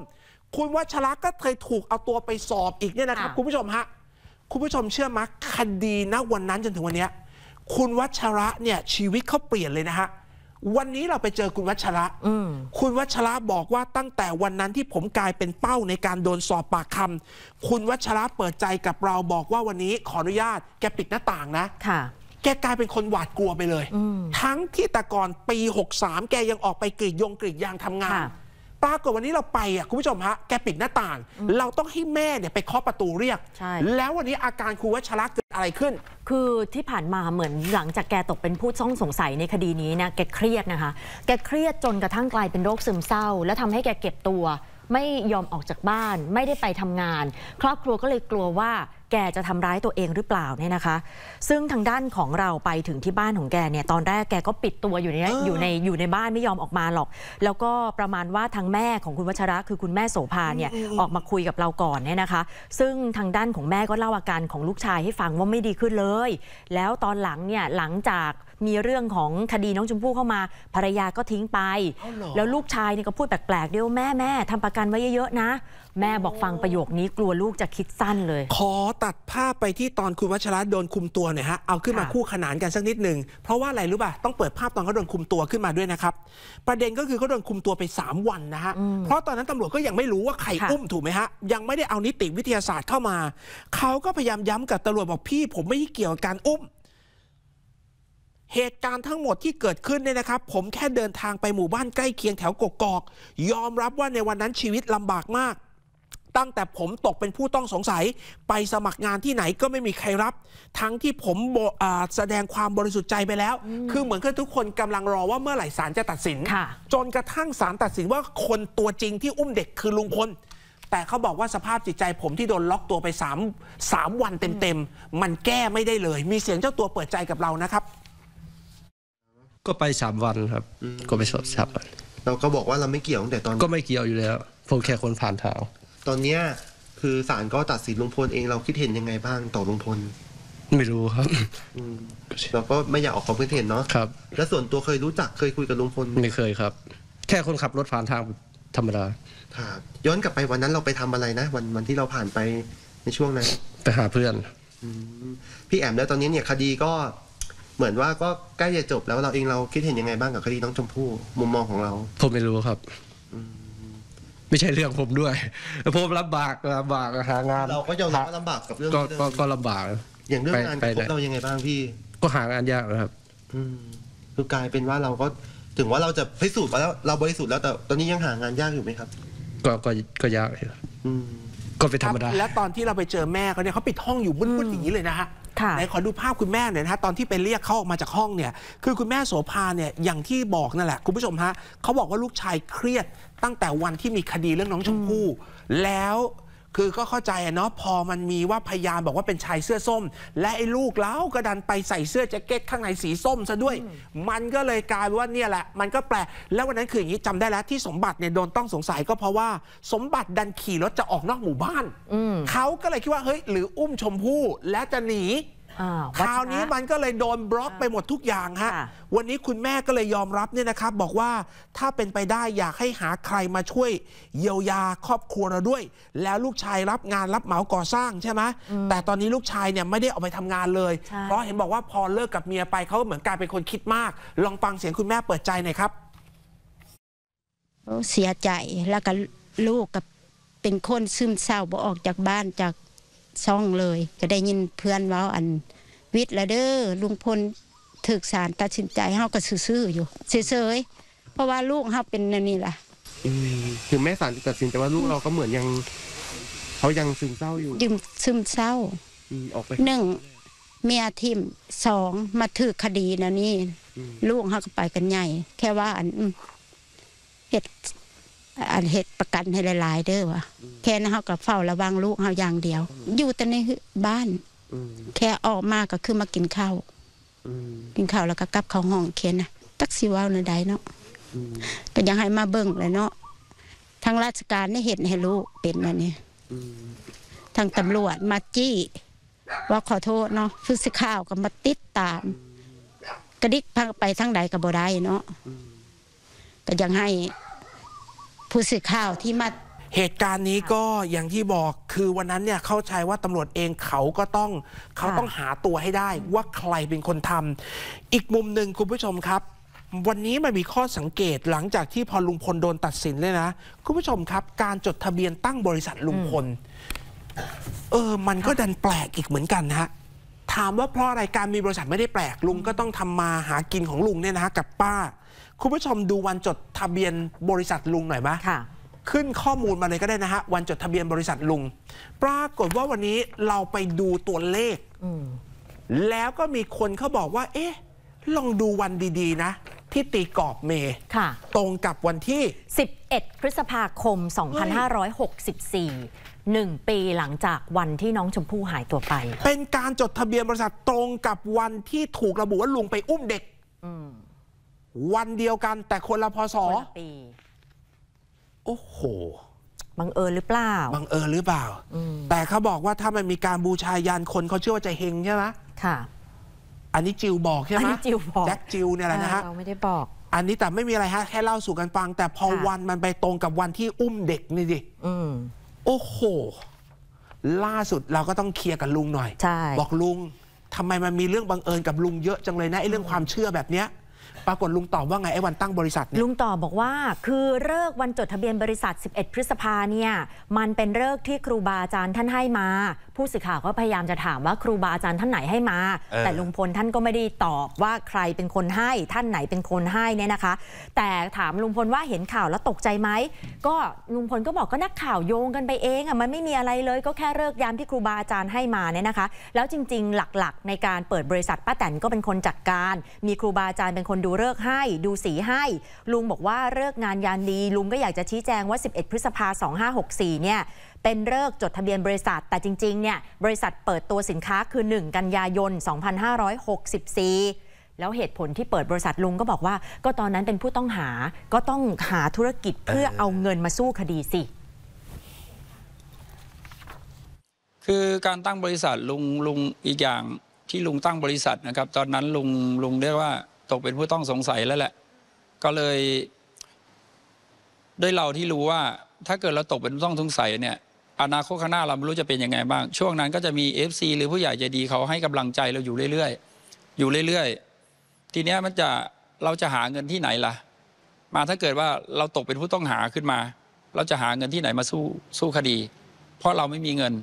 คุณวัชระก็เคยถูกเอาตัวไปสอบอีกเนี่ยนะครับ คุณผู้ชมฮะ คุณผู้ชมเชื่อมั้ยคดีณวันนั้นจนถึงวันนี้คุณวัชระเนี่ยชีวิตเขาเปลี่ยนเลยนะฮะวันนี้เราไปเจอคุณวัชระคุณวัชระบอกว่าตั้งแต่วันนั้นที่ผมกลายเป็นเป้าในการโดนสอบปากคำคุณวัชระเปิดใจกับเราบอกว่าวันนี้ขออนุญาตแกปิดหน้าต่างนะแกกลายเป็นคนหวาดกลัวไปเลย ทั้งที่แต่ก่อนปี 63 แกยังออกไปกรีดยงกรีดยางทำงาน ปรากฏวันนี้เราไปอ่ะ คุณผู้ชมฮะแกปิดหน้าต่าง เราต้องให้แม่เนี่ยไปเคาะประตูเรียกแล้ววันนี้อาการครูวัชระเกิดอะไรขึ้น คือที่ผ่านมาเหมือนหลังจากแกตกเป็นผู้ต้องสงสัยในคดีนี้นะ แกเครียดนะคะ แกเครียดจนกระทั่งกลายเป็นโรคซึมเศร้า และทำให้แกเก็บตัว ไม่ยอมออกจากบ้านไม่ได้ไปทำงาน ครอบครัวก็เลยกลัวว่าแกจะทำร้ายตัวเองหรือเปล่าเนี่ยนะคะ ซึ่งทางด้านของเราไปถึงที่บ้านของแก เนี่ยตอนแรกแกก็ปิดตัวอยู่ใน อยู่ในอยู่ในบ้านไม่ยอมออกมาหรอก แล้วก็ประมาณว่าทางแม่ของคุณวัชระคือคุณแม่โสภา เนี่ย ออกมาคุยกับเราก่อนเนี่ยนะคะ ซึ่งทางด้านของแม่ก็เล่าอาการของลูกชายให้ฟังว่าไม่ดีขึ้นเลย แล้วตอนหลังเนี่ยหลังจากมีเรื่องของคดีน้องชมพู่เข้ามาภรรยาก็ทิ้งไป แล้วลูกชายเนี่ยก็พูดแปลกๆเดี๋ยวแม่แม่ทำประกันไว้เยอะๆนะแม่บอกฟังประโยคนี้กลัวลูกจะคิดสั้นเลย ขอตัดภาพไปที่ตอนคุณวัชระโดนคุมตัวหน่อยฮะเอาขึ้นมาคู่ขนานกันสักนิดหนึ่งเพราะว่าอะไรรู้ป่ะต้องเปิดภาพตอนเขาโดนคุมตัวขึ้นมาด้วยนะครับ ประเด็นก็คือเขาโดนคุมตัวไป 3 วันนะฮะเพราะตอนนั้นตำรวจก็ยังไม่รู้ว่าใครอุ้มถูกไหมฮะยังไม่ได้เอานิติวิทยาศาสตร์เข้ามาเขาก็พยายามย้ำกับตำรวจบอกพี่ ผมไม่เกี่ยวกับการอุ้มเหตุการณ์ทั้งหมดที่เกิดขึ้นเนี่ยนะครับ ผมแค่เดินทางไปหมู่บ้านใกล้เคียงแถวกกอกยอมรับว่าในวันนั้นชีวิตลำบากมากตั้งแต่ผมตกเป็นผู้ต้องสงสัยไปสมัครงานที่ไหนก็ไม่มีใครรับ ทั้งที่ผมแสดงความบริสุทธิ์ใจไปแล้ว คือเหมือนกับทุกคนกำลังรอว่าเมื่อไหร่ศาลจะตัดสิน จนกระทั่งศาลตัดสินว่าคนตัวจริงที่อุ้มเด็กคือลุงพลต่เขาบอกว่าสภาพจิตใจผมที่โดนล็อกตัวไป3 3วันเต็มๆ มันแก้ไม่ได้เลย มีเสียงเจ้าตัวเปิดใจกับเรานะครับ ก็ไปสามวันครับก็ไปสอบสามวันเราก็บอกว่าเราไม่เกี่ยวตั้งแต่ตอนก็ไม่เกี่ยวอยู่แล้วผมแค่คนผ่านทางตอนเนี้ยคือศาลก็ตัดสินลุงพลเองเราคิดเห็นยังไงบ้างต่อลุงพล ไม่รู้ครับอืมเราก็ไม่อยากออกความคิดเห็นเนาะครับ แล้วส่วนตัวเคยรู้จักเคยคุยกับลุงพลไม่เคยครับ แค่คนขับรถผ่านทางธรรมดาครับย้อนกลับไปวันนั้นเราไปทำอะไรนะ วันวันที่เราผ่านไปในช่วงนั้นไปหาเพื่อนอพี่แอมแล้วตอนนี้เนี่ยคดีก็ เหมือนว่าก็ใกล้จะจบแล้วเราเองเราคิดเห็นยังไงบ้างกับคดีน้องชมพู่มุมมองของเราผมไม่รู้ครับ อืไม่ใช่เรื่องผมด้วยผมลำบากลำบากหางานเราก็ยอมรับลำบากกับเรื่องก็นี้ก็ลำบาก อย่างเรื่องงานของทเรายังไงบ้างพี่ก็หางานยากนะครับคือกลายเป็นว่าเราก็ถึงว่าเราจะพิสูจน์มาแล้ว เราบริสุทธิ์แล้วแต่ตอนนี้ยังหางานยากอยู่ไหมครับ ก็ก็ก็ยากเลยก็เป็นธรรมดาแล้วตอนที่เราไปเจอแม่เขาเนี่ยเขาปิดห้องอยู่มืดๆอย่างนี้เลยนะฮะไหนขอดูภาพคุณแม่หน่อยนะฮะตอนที่ไปเรียกเขาออกมาจากห้องเนี่ย คือคุณแม่โสภาเนี่ยอย่างที่บอกนั่นแหละคุณผู้ชมฮะเขาบอกว่าลูกชายเครียดตั้งแต่วันที่มีคดีเรื่องน้องชมพู่แล้ว คือก็เข้าใจเนาะพอมันมีว่าพยานบอกว่าเป็นชายเสื้อส้ม และไอ้ลูกเล้าก็ดันไปใส่เสื้อแจ็คเก็ตข้างในสีส้มซะด้วย มันก็เลยกลายว่าเนี่ยแหละ มันก็แปลแล้ววันนั้นคืออย่างนี้จำได้แล้ว ที่สมบัติเนี่ยโดนต้องสงสัยก็เพราะว่า สมบัติดันขี่รถจะออกนอกหมู่บ้านเขาก็เลยคิดว่าเฮ้ยหรืออุ้มชมพู่ และจะหนีคราวนี้มันก็เลยโดนบล็อกไปหมดทุกอย่างฮะ วันนี้คุณแม่ก็เลยยอมรับเนี่ยนะครับ บอกว่าถ้าเป็นไปได้อยากให้หาใครมาช่วยเยียวยาครอบครัวเราด้วย แล้วลูกชายรับงานรับเหมาก่อสร้างใช่ไหมแต่ตอนนี้ลูกชายเนี่ยไม่ได้ออกไปทำงานเลย เพราะเห็นบอกว่าพอเลิกกับเมียไปเขาเหมือนกลายเป็นคนคิดมาก ลองฟังเสียงคุณแม่เปิดใจหน่อยครับ เสียใจแล้วก็ลูกกับเป็นคนซึมเศร้าบกออกจากบ้านจากช่องเลยก็ได้ยินเพื่อนว่าอัน วิทย์ละเด้อลุงพลถึกสารตัดสินใจเฮาก็ซื่อๆอยู่เฉยๆเพราะว่าลูกเฮาเป็นนี่ล่ะถึงแม่สารตัดสินแต่ว่าลูกเราก็เหมือนยัง เขายังซึมเศร้าอยู่ยืมซึมเศร้าออกไปหนึ่งเมียทิมสองมาถือคดีนะนี่ลูกเขาก็ไปกันใหญ่แค่ว่าอันเหตุอันเห็ดประกันให้หลาย ๆเด้อวะแค่นั้นเขากบเฝ้าระวังลูกเขาอย่างเดียว อยู่แต่ในบ้าน แค่ออกมาก็คือมากินข้าวกินข้าวแล้วก็กลับเข้าห้องเค้นนะตักสีว้าวในใดเนาะก็ยังให้มาเบิ่งเลยเนาะ ทางราชการได้เห็นให้รู้เป็นมาเนี่ยทางตำรวจมาจี้ ว่าขอโทษเนาะฟื้สี่ข้าวก็มาติดตาม กระดิกพังไปทั้งใดกับบได้เนาะก็ยังให้ผู้สื่อข่าวที่มาเหตุการณ์นี้ก็อย่างที่บอกคือวันนั้นเนี่ยเข้าใจว่าตำรวจเองเขาก็ต้องเขาต้องหาตัวให้ได้ว่าใครเป็นคนทำอีกมุมหนึ่งคุณผู้ชมครับ วันนี้มันมีข้อสังเกตหลังจากที่พอลุงพลโดนตัดสินเลยนะคุณผู้ชมครับ การจดทะเบียนตั้งบริษัทลุงพล เออมันก็ดันแปลกอีกเหมือนกันฮะถามว่าเพราะอะไรการมีบริษัทไม่ได้แปลกลุงก็ต้องทำมาหากินของลุงเนี่ยนะะกับป้าคุณผู้ชมดูวันจดทะเบียนบริษัทลุงหน่อยไหมขึ้นข้อมูลมาเลยก็ได้นะฮะ วันจดทะเบียนบริษัทลุง ปรากฏว่าวันนี้เราไปดูตัวเลขแล้วก็มีคนเขาบอกว่า เอ๊ะ ลองดูวันดีๆนะ ที่ตีกรอบเมค่ะ ตรงกับวันที่ 11 พฤษภาคม 2564หนึ่งปีหลังจากวันที่น้องชมพู่หายตัวไป เป็นการจดทะเบียนบริษัทตรงกับวันที่ถูกระบุว่าลุงไปอุ้มเด็กวันเดียวกัน แต่คนละพศคนละปีโอ้โห บังเอิญหรือเปล่าบังเอิญหรือเปล่า แต่เขาบอกว่าถ้ามันมีการบูชายันคนเขาเชื่อว่าจะเฮงใช่ไหมค่ะ อันนี้จิวบอกใช่ไหมอันนี้จิวบอกแจ็คจิวเนี่ยแหละนะฮะเราไม่ได้บอก อันนี้แต่ไม่มีอะไรฮะแค่เล่าสู่กันฟัง แต่พอวันมันไปตรงกับวันที่อุ้มเด็กนี่สิโอ้โห ล่าสุดเราก็ต้องเคลียร์กับลุงหน่อยบอกลุงทำไมมันมีเรื่องบังเอิญกับลุงเยอะจังเลยนะไอ้เรื่องความเชื่อแบบเนี้ยปรากฏลุงตอบว่าไงไอ้วันตั้งบริษัทเนี่ยลุงตออบอกว่า คือเลิกวันจดทะเบียนบริษัท 11 พฤษภาเนี่ยมันเป็นเลิกที่ครูบาอาจารย์ท่านให้มาผู้สื่อข่าวก็พยายามจะถามว่าครูบาอาจารย์ท่านไหนให้มา แต่ลุงพลท่านก็ไม่ได้ตอบว่าใครเป็นคนให้ท่านไหนเป็นคนให้เนี่ยนะคะ แต่ถามลุงพลว่าเห็นข่าวแล้วตกใจไหมก็ลุงพลก็บอกก็นักข่าวโยงกันไปเองอ่ะมันไม่มีอะไรเลยก็แค่เลิกยามที่ครูบาอาจารย์ให้มาเนี่ยนะคะ แล้วจริง ๆหลัก ๆ ในการเปิดบริษัทป้าแตนก็เป็นคนจัดการ มีครูบาอาจารย์เป็นคนดูเลิกให้ ดูสีให้ ลุงบอกว่าเลิกงานยานดีลุงก็อยากจะชี้แจงว่า 11 พฤษภา2564 เนี่ยเป็นเลิกจดทะเบียนบริษัทแต่จริงๆเนี่ยบริษัทเปิดตัวสินค้าคือ 1 กันยายน2564แล้วเหตุผลที่เปิดบริษัทลุงก็บอกว่า ก็ตอนนั้นเป็นผู้ต้องหาก็ต้องหาธุรกิจเพื่อเอาเงินมาสู้คดีสิคือการตั้งบริษัทลุงลุงอีกอย่างที่ลุงตั้งบริษัทนะครับตอนนั้นลุงลุงเรียกว่าตกเป็นผู้ต้องสงสัยแล้วแหละ ก็เลยด้วยเราที่รู้ว่าถ้าเกิดเราตกเป็นผู้ต้องสงสัยเนี่ยอนาคตข้างหน้าเราไม่รู้จะเป็นยังไงบ้างช่วงนั้นก็จะมี FC หรือผู้ใหญ่ใจดีเขาให้กำลังใจเราอยู่เรื่อยๆอยู่เรื่อยๆทีเนี้ยมันจะเราจะหาเงินที่ไหนล่ะมาถ้าเกิดว่าเราตกเป็นผู้ต้องหาขึ้นมา เราจะหาเงินที่ไหนมาสู้สู้คดี เพราะเราไม่มีเงิน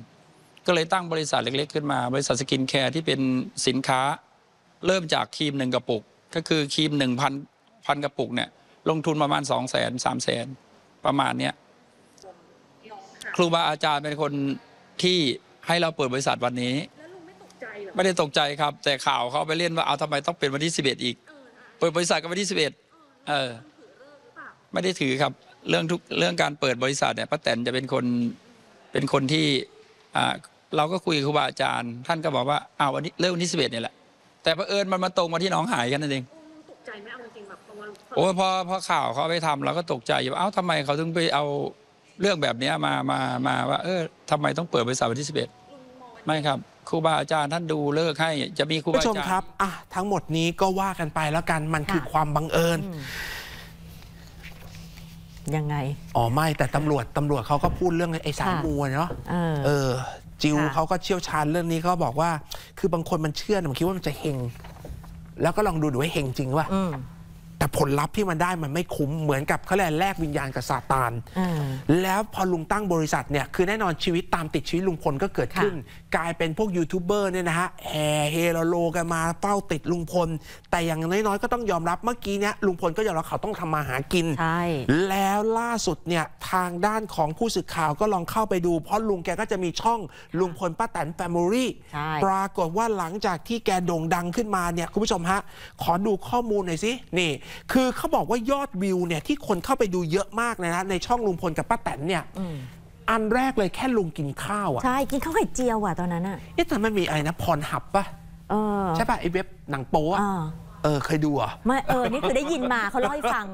ก็เลยตั้งบริษัทเล็กๆขึ้นมา บริษัทสกินแคร์ที่เป็นสินค้า เริ่มจากครีมหนึ่งกระปุก ก็คือครีมหนึ่งพันพันกระปุกเนี่ย ลงทุนประมาณสองแสนสามแสนประมาณเนี้ยครูบาอาจารย์เป็นคนที่ให้เราเปิดบริษัทวันนี้ไม่ได้ตกใจครับ แต่ข่าวเขาไปเล่นว่าเอาทำไมต้องเป็นวันที่สิบเอ็ดอีกเปิดบริษัทกับวันที่สิบเอ็ดเออ ไม่ได้ถือครับเรื่องทุกเรื่องการเปิดบริษัทเนี่ยป้าแตนจะเป็นคนเป็นคนที่อ่าเราก็คุยกับครูบาอาจารย์ท่านก็บอกว่าเอาวันนี้เรื่องวันที่สิบเอ็ดนี่ยแหละ แต่พอเผอิญมันมาตรงมาที่น้องหายกันนั่นเองโอ้ตกใจไเอาจริงแบบโพอพอข่าวเขาไปทำเราก็ตกใจอยู่เอ้าทำไมเขาถึงไปเอาเรื่องแบบนี้มา มา มาว่า เออทำไมต้องเปิดไปสาวันที่11ไม่ครับ ครูบาอาจารย์ ท่านดูเลิกให้จะมีครูบาอาจารย์ผู้ชมครับ อ่ะทั้งหมดนี้ก็ว่ากันไปแล้วกันมันคือความบังเอิญ ยังไงอ๋อไม่แต่ตำรวจตำรวจเขาก็พูดเรื่องไอ้สายมูเนาะเออจิวเขาก็เชี่ยวชาญเรื่องนี้เขาบอกว่า คือบางคนมันเชื่อมันคิดว่ามันจะเฮงแล้วก็ลองดูดูว่าเฮงจริงว่าแต่ผลลัพธ์ที่มันได้มันไม่คุ้มเหมือนกับเขาแลแลกวิญญาณกับซาตานแล้วพอลุงตั้งบริษัทเนี่ยคือแน่นอนชีวิตตามติดชีวิตลุงพลก็เกิดขึ้น กลายเป็นพวกยูทูบเบอร์เนี่ยนะฮะแห่เฮโลโลกันมาเฝ้าติดลุงพล แต่อย่างน้อยๆ ก็ต้องยอมรับเมื่อกี้เนี่ยลุงพลก็ยอมรับเขาต้องทำมาหากิน แล้วล่าสุดเนี่ยทางด้านของผู้สื่อข่าวก็ลองเข้าไปดู เพราะลุงแกก็จะมีช่องลุงพลป้าแตนแฟมิลี่ปรากฏว่าหลังจากที่แกโด่งดังขึ้นมาเนี่ย คุณผู้ชมฮะขอดูข้อมูลหน่อยสินี่คือเขาบอกว่ายอดวิวเนี่ย ที่คนเข้าไปดูเยอะมากนะ ในช่องลุงพลกับป้าแตนเนี่ยอันแรกเลยแค่ลุงกินข้าวอ่ะใช่ กินข้าวไข่เจียวอ่ะตอนนั้นอ่ะนี่แต่มันมีอะไรนะพรหับป่ะใช่ป่ะไอ้เว็บหนังโป๊ะเออเคยดูอ่ะไม่เออนี่คือได้ยินมาเขาเล่าให้ฟัง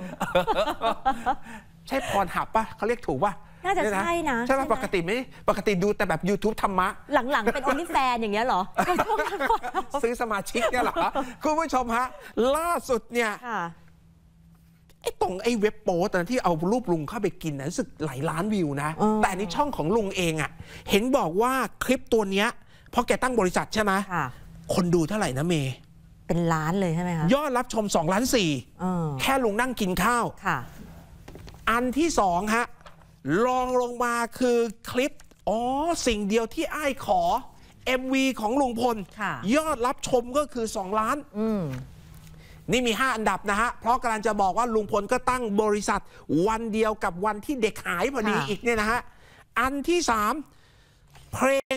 ใช่พรหับป่ะเขาเรียกถูกป่ะ น่าจะใช่นะ ใช่ป่ะปกติไม่ปกติดูแต่แบบ YouTube ธรรมะ หลังๆ เป็นออนลี่แฟนอย่างเงี้ยเหรอ ซื้อสมาชิกเนี่ยเหรอคุณผู้ชมฮะล่าสุดเนี่ยไอ้ตรงไอ้เว็บโป๊ตอนที่เอารูปลุงเข้าไปกินนะรู้สึกหลายล้านวิวนะ แต่ในช่องของลุงเองอะ่ะ เห็นบอกว่าคลิปตัวเนี้ยเพราะแกตั้งบริษัทใช่ไหมคนดูเท่าไหร่นะเมย์เป็นล้านเลยใช่ไหมคะยอดรับชม2ล้านสี่แค่ลุงนั่งกินข้าวค่ะ อันที่สองฮะลองลงมาคือคลิป อ๋อสิ่งเดียวที่อ้ายขอ MV ของลุงพลยอดรับชมก็คือ2ล้านนี่มี 5 อันดับนะฮะ เพราะกำลังจะบอกว่าลุงพลก็ตั้งบริษัท วันเดียวกับวันที่เด็กหายพอดีอีกเนี่ยนะฮะ อันที่ 3 เพลง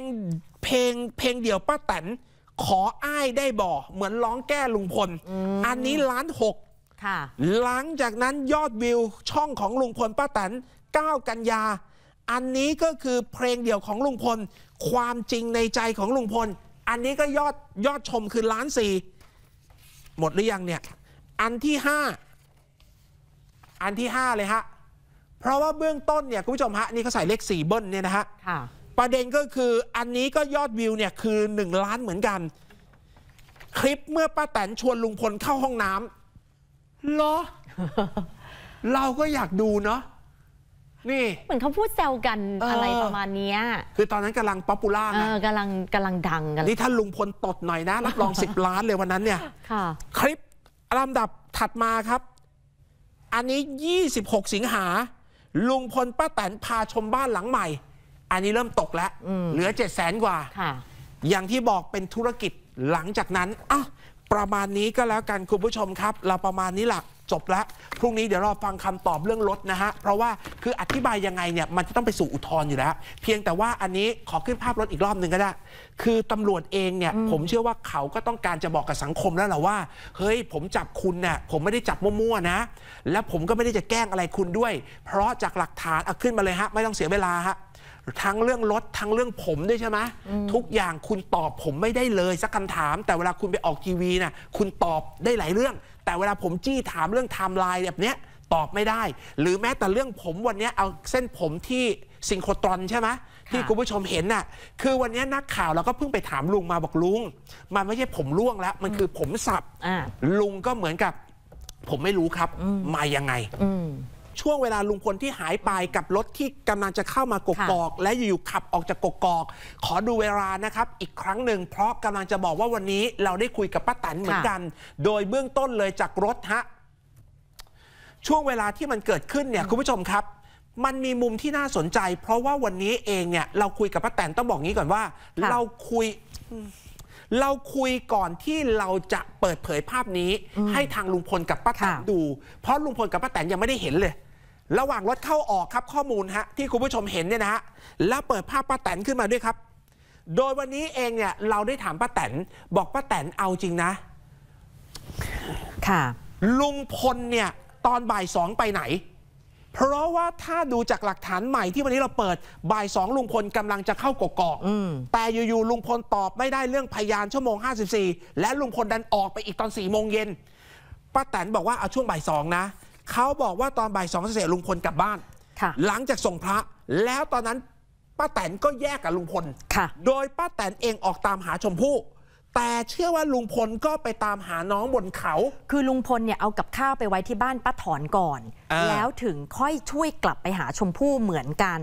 เพลงเพลงเดี่ยวป้าแตนขออ้ายได้บ่เหมือน ร้องแก้ลุงพล อันนี้ล้านหกหลังจากนั้นยอดวิวช่องของลุงพลป้าแตน9กันยา อันนี้ก็คือเพลงเดี่ยวของลุงพลความจริงในใจของลุงพล อันนี้ก็ยอดยอดชมคือล้านสี่หมดหรือยังเนี่ยอันที่ 5 อันที่ 5 เลยฮะเพราะว่าเบื้องต้นเนี่ยคุณผู้ชมฮะนี่เขาใส่เลข4เบิ้ลเนี่ยนะฮะประเด็นก็คือ อันนี้ก็ยอดวิวเนี่ยคือ 1 ล้านเหมือนกัน คลิปเมื่อป้าแตนชวนลุงพลเข้าห้องน้ำเหรอ เราก็อยากดูเนาะนี่เหมือนเขาพูดแซวกันอออะไรประมาณนี้ คือตอนนั้นกำลังป๊อปปูล่าเอไงอกำลังกำลังดังกัน นี่ถ้าลุงพลตดหน่อยนะรับรอง 10 ล้านเลยวันนั้นเนี่ย ค่ะ คลิปลำดับถัดมาครับ อันนี้ 26 สิงหาลุงพลป้าแตนพาชมบ้านหลังใหม่ อันนี้เริ่มตกแล้ว เหลือ7็ดแสนกว่า ค่ะ อย่างที่บอกเป็นธุรกิจหลังจากนั้น อ่ะ ประมาณนี้ก็แล้วกันคุณผู้ชมครับ เราประมาณนี้แหละจบละพรุ่งนี้เดี๋ยวรอฟังคำตอบเรื่องรถนะฮะเพราะว่าคืออธิบายยังไงเนี่ยมันจะต้องไปสู่อุทธรณ์อยู่แล้วเพียงแต่ว่าอันนี้ขอขึ้นภาพรถอีกรอบหนึ่งก็ได้ คือตำรวจเองเนี่ย ผมเชื่อว่าเขาก็ต้องการจะบอกกับสังคมแล้วแหละว่าเฮ้ย ผมจับคุณนี่ยผมไม่ได้จับมั่วๆนะ และผมก็ไม่ได้จะแกล้งอะไรคุณด้วย เพราะจากหลักฐานเอาขึ้นมาเลยฮะไม่ต้องเสียเวลาฮะทั้งเรื่องรถทั้งเรื่องผมด้วยใช่ไหมทุกอย่างคุณตอบผมไม่ได้เลย สักคำถาม แต่เวลาคุณไปออกทีวีนะ่ะคุณตอบได้หลายเรื่อง แต่เวลาผมจี้ถามเรื่องไทม์ไลน์แบบเนี้ยตอบไม่ได้ หรือแม้แต่เรื่องผมวันนี้เอาเส้นผมที่ซิงโครตรอนใช่ไหมที่คุณผู้ชมเห็นน่ะคือวันนี้นักข่าวเราก็เพิ่งไปถามลุงมาบอก ลุง มันไม่ใช่ผมร่วงแล้ว มันคือผมสับลุงก็เหมือนกับ ผมไม่รู้ครับมายังไงช่วงเวลาลุงพลที่หายไปกับรถที่กำลังจะเข้ามากกอก และอยู่ขับออกจากกกอก ขอดูเวลานะครับ อีกครั้งหนึ่งเพราะกำลังจะบอกว่าวันนี้เราได้คุยกับป้าแตนเหมือนกัน โดยเบื้องต้นเลยจากรถฮะช่วงเวลาที่มันเกิดขึ้นเนี่ยคุณผู้ชมครับ มันมีมุมที่น่าสนใจ เพราะว่าวันนี้เองเนี่ย เราคุยกับป้าแตนต้องบอกงี้ก่อนว่า เราคุย เราคุยก่อนที่เราจะเปิดเผยภาพนี้ ให้ทางลุงพลกับป้าแตนดูเพราะลุงพลกับป้าแตนยังไม่ได้เห็นเลยระหว่างรถเข้าออกครับข้อมูลฮะ ที่คุณผู้ชมเห็นเนี่ยนะฮะแล้วเปิดภาพป้าแตนขึ้นมาด้วยครับ โดยวันนี้เองเนี่ย เราได้ถามป้าแตนบอกป้าแตนเอาจริงนะ ค่ะลุงพลเนี่ยตอนบ่ายสองไปไหน เพราะว่าถ้าดูจากหลักฐานใหม่ที่วันนี้เราเปิดบ่ายสองลุงพลกำลังจะเข้ากกอกแต่อยู่ๆลุงพลตอบไม่ได้เรื่องพยานชั่วโมง 54 และลุงพลดันออกไปอีกตอน4โมงเย็นป้าแตนบอกว่าเอาช่วงบ่ายสองนะเขาบอกว่าตอนบ่ายสองเสร็จลุงพลกลับบ้านหลังจากส่งพระ แล้วตอนนั้น ป้าแตน ก็แยกกับลุงพลโดยป้าแตนเองออกตามหาชมพู่แต่เชื่อว่าลุงพลก็ไปตามหาน้องบนเขา คือลุงพลเนี่ย เอากับข้าวไปไว้ที่บ้านป้าถอนก่อน แล้วถึงค่อยช่วยกลับไปหาชมพู่เหมือนกัน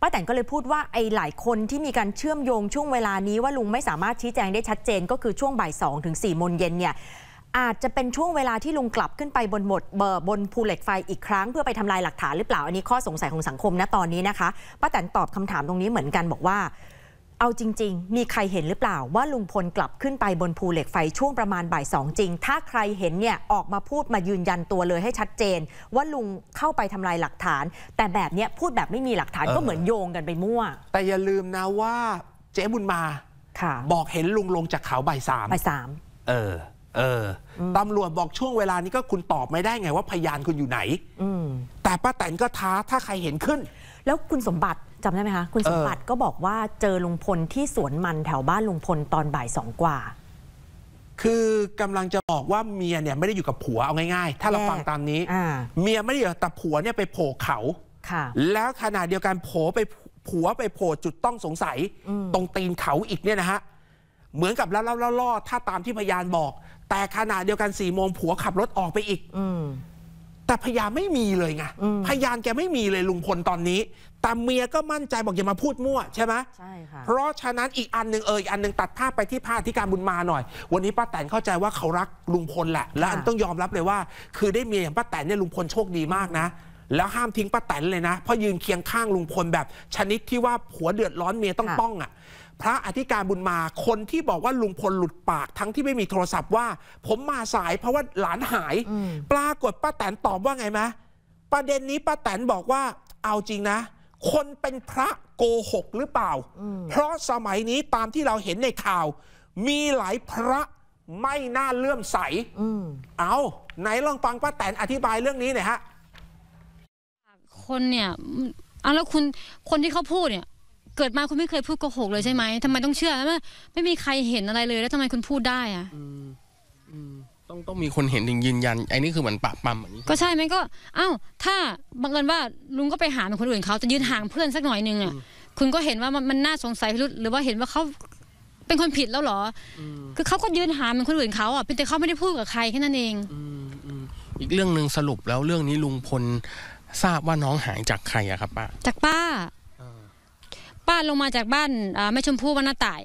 ป้าแตนก็เลยพูดว่าไอ้หลายคนที่มีการเชื่อมโยงช่วงเวลานี้ว่าลุงไม่สามารถชี้แจงได้ชัดเจนก็คือช่วงบ่ายสองถึงสี่โมงเย็นเนี่ยอาจจะเป็นช่วงเวลาที่ลุงกลับขึ้นไปบนหมดเบอร์บนภูเหล็กไฟอีกครั้งเพื่อไปทำลายหลักฐานหรือเปล่าอันนี้ข้อสงสัยของสังคมนะตอนนี้นะคะป้าแตนตอบคำถามตรงนี้เหมือนกันบอกว่า เอาจริงๆ มีใครเห็นหรือเปล่า ว่าลุงพลกลับขึ้นไปบนภูเหล็กไฟช่วงประมาณบ่ายสองจริงถ้าใครเห็นเนี่ยออกมาพูดมายืนยันตัวเลยให้ชัดเจน ว่าลุงเข้าไปทำลายหลักฐาน แต่แบบเนี้ยพูดแบบไม่มีหลักฐานก็เหมือนโยงกันไปมั่ว แต่อย่าลืมนะว่าเจ๊บุญมาบอกเห็นลุงลงจากเขาบ่ายสามบ่ายสามเออเออตำรวจบอกช่วงเวลานี้ก็คุณตอบไม่ได้ไง ว่าพยานคุณอยู่ไหนแต่ป้าแตนก็ท้าถ้าใครเห็นขึ้น แล้วคุณสมบัติจำได้ไหมคะคุณสมบัติก็บอกว่าเจอลุงพลที่สวนมันแถวบ้านลุงพลตอนบ่ายสองกว่า คือกำลังจะบอกว่าเมียเนี่ยไม่ได้อยู่กับผัวเอาง่ายๆ ถ้าเราฟังตามนี้เมียไม่ได้อยู่แต่ผัวเนี่ยไปโผล่เขาแล้วขณะเดียวกันโผล่ไปผัวไปโผล่จุดต้องสงสัยตรงตีนเขาอีกเนี่ยนะฮะเหมือนกับแล้วล่อๆถ้าตามที่พยานบอกแต่ขณะเดียวกันสี่โมงผัวขับรถออกไปอีกอแต่พยานไม่มีเลยไงพยานแกไม่มีเลยลุงพลตอนนี้ แต่เมียก็มั่นใจบอกอย่ามาพูดมั่ว ใช่ไหมใช่ค่ะเพราะฉะนั้นอีกอันหนึ่งเอออีกอันหนึ่งตัดภาพไปที่พาะทธิการบุญมาหน่อย วันนี้ป้าแตนเข้าใจว่าเขารักลุงพลแหละและอันต้องยอมรับเลยว่า คือได้เมียอย่างป้าแตนเนี่ยลุงพลโชคดีมากนะแล้วห้ามทิ้งป้าแตนเลยนะเพราะยืนเคียงข้างลุงพลแบบ ชนิดที่ว่าผัวเดือดร้อนเมียต้องป้องอะ่ะพระอธิการบุญมา คนที่บอกว่าลุงพลหลุดปากทั้งที่ไม่มีโทรศัพท์ว่าผมมาสายเพราะว่าหลานหาย ปรากฏป้าแตนตอบว่าไงไหมประเด็นนี้ป้าแตนบอกว่าเอาจริงนะ คนเป็นพระโกหกหรือเปล่า เพราะสมัยนี้ตามที่เราเห็นในข่าว มีหลายพระไม่น่าเลื่อมใสอเอาไหนลองฟังป้าแตนอธิบายเรื่องนี้หน่อยฮะคนเนี่ยเอาแล้วคุณคนที่เขาพูดเนี่ยเกิดมาคุณไม่เคยพูดโกหกเลยใช่ไหมทำไมต้องเชื่อแล้วไม่มีใครเห็นอะไรเลยแล้วทำไมคุณพูดได้อ่ะต้องต้องมีคนเห็นถึงยืนยัน ไอ้นี่คือเหมือนปะปั๊มแบบนี้ก็ใช่มหมก็ เอ้า ถ้าบังเอิญว่าลุงก็ไปหาเนคนอื่นเขาจะยืนห่างเพื่อนสักหน่อยนึงอ่ะ คุณก็เห็นว่ามันมันน่าสงสัยพิรุธหรือว่าเห็นว่าเขาเป็นคนผิดแล้วเหรอ คือเขาก็ยืนหาเปมนคนอื่นเขาอ่ะเป็นแต่เขาไม่ได้พูดกับใครแค่นั้นเองออีกเรื่องหนึ่งสรุปแล้วเรื่องนี้ลุงพลทราบว่าน้องหายจากใครอะครับป้าจากป้าป้าลงมาจากบ้านแม่ชมพู่บ้านนาต่าย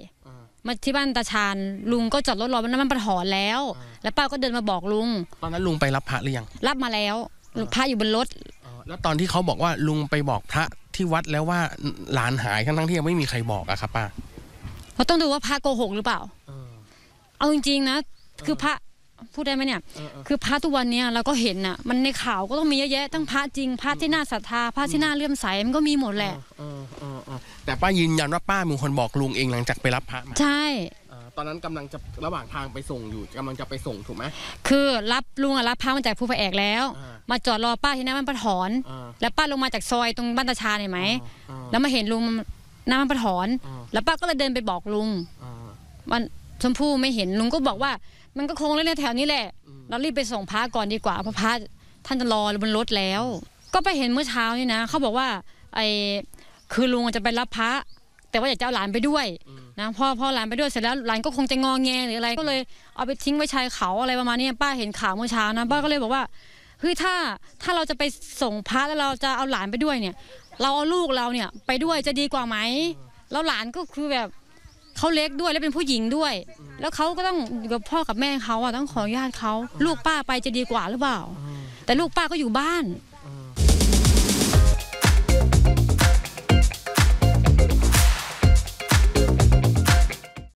มาที่บ้านตาชาน ลุงก็จอดรถรอวันนั้นมันประหอแล้ว แล้วป้าก็เดินมาบอกลุงตอนนั้นลุงไปรับพระหรือยังรับมาแล้วพระอยู่บนรถแล้วตอนที่เขาบอกว่าลุงไปบอกพระที่วัดแล้วว่าหลานหายทั้งทั้งที่ยังไม่มีใครบอกอะครับป้าเราต้องดูว่าพระโกหกหรือเปล่า เอาจริงๆนะคือพระพูดได้ไหมเนี่ย คือพระทุกวันเนี้ยเราก็เห็นอ่ะมันในข่าวก็ต้องมีเยอะแยะทั้งพระจริง พระที่น่าศรัทธาพระที่น่าเลื่อมใสมันก็มีหมดแหละแต่ป้ายืนยันว่าป้ามึงคนบอกลุงเองหลังจากไปรับพระใช่ตอนนั้นกำลังจะระหว่างทางไปส่งอยู่กำลังจะไปส่งถูกไหมคือรับลุงรับพระมาจากภูพระแอกแล้ว มาจอดรอป้าที่หน้าบ้านปะถอน แล้วป้าลงมาจากซอยตรงบ้านตาชาเห็นไหมแล้วมาเห็นลุงหน้าบ้านปะถอน แล้วป้าก็เลยเดินไปบอกลุงวันชมพู่ไม่เห็นลุงก็บอกว่ามันก็คงแล้วในแถวนี้แหละเรารีบไปส่งพระก่อนดีกว่าเพราะพระท่านจะรอบนรถแล้ว ก็ไปเห็นเมื่อเช้านี่นะเขาบอกว่าไอ้คือลุงจะไปรับพระ แต่ว่าอยากจะเอาหลานไปด้วยนะพ่อพ่อหลานไปด้วยเสร็จแล้วหลานก็คงจะงอแงหรืออะไรก็เลยเอาไปทิ้งไว้ชายเขาอะไรประมาณนี้ป้าเห็นข่าวเมื่อเช้านะป้าก็เลยบอกว่าคือถ้าถ้าเราจะไปส่งพระแล้วเราจะเอาหลานไปด้วยเนี่ย เราเอาลูกเราเนี่ยไปด้วยจะดีกว่าไหมแล้วหลานก็คือแบบเขาเล็กด้วยแล้วเป็นผู้หญิงด้วย แล้วเขาก็ต้องอยู่กับพ่อกับแม่เขาอ่ะต้องขออนุญาตเขาลูกป้าไปจะดีกว่าหรือเปล่า แต่ลูกป้าก็อยู่บ้าน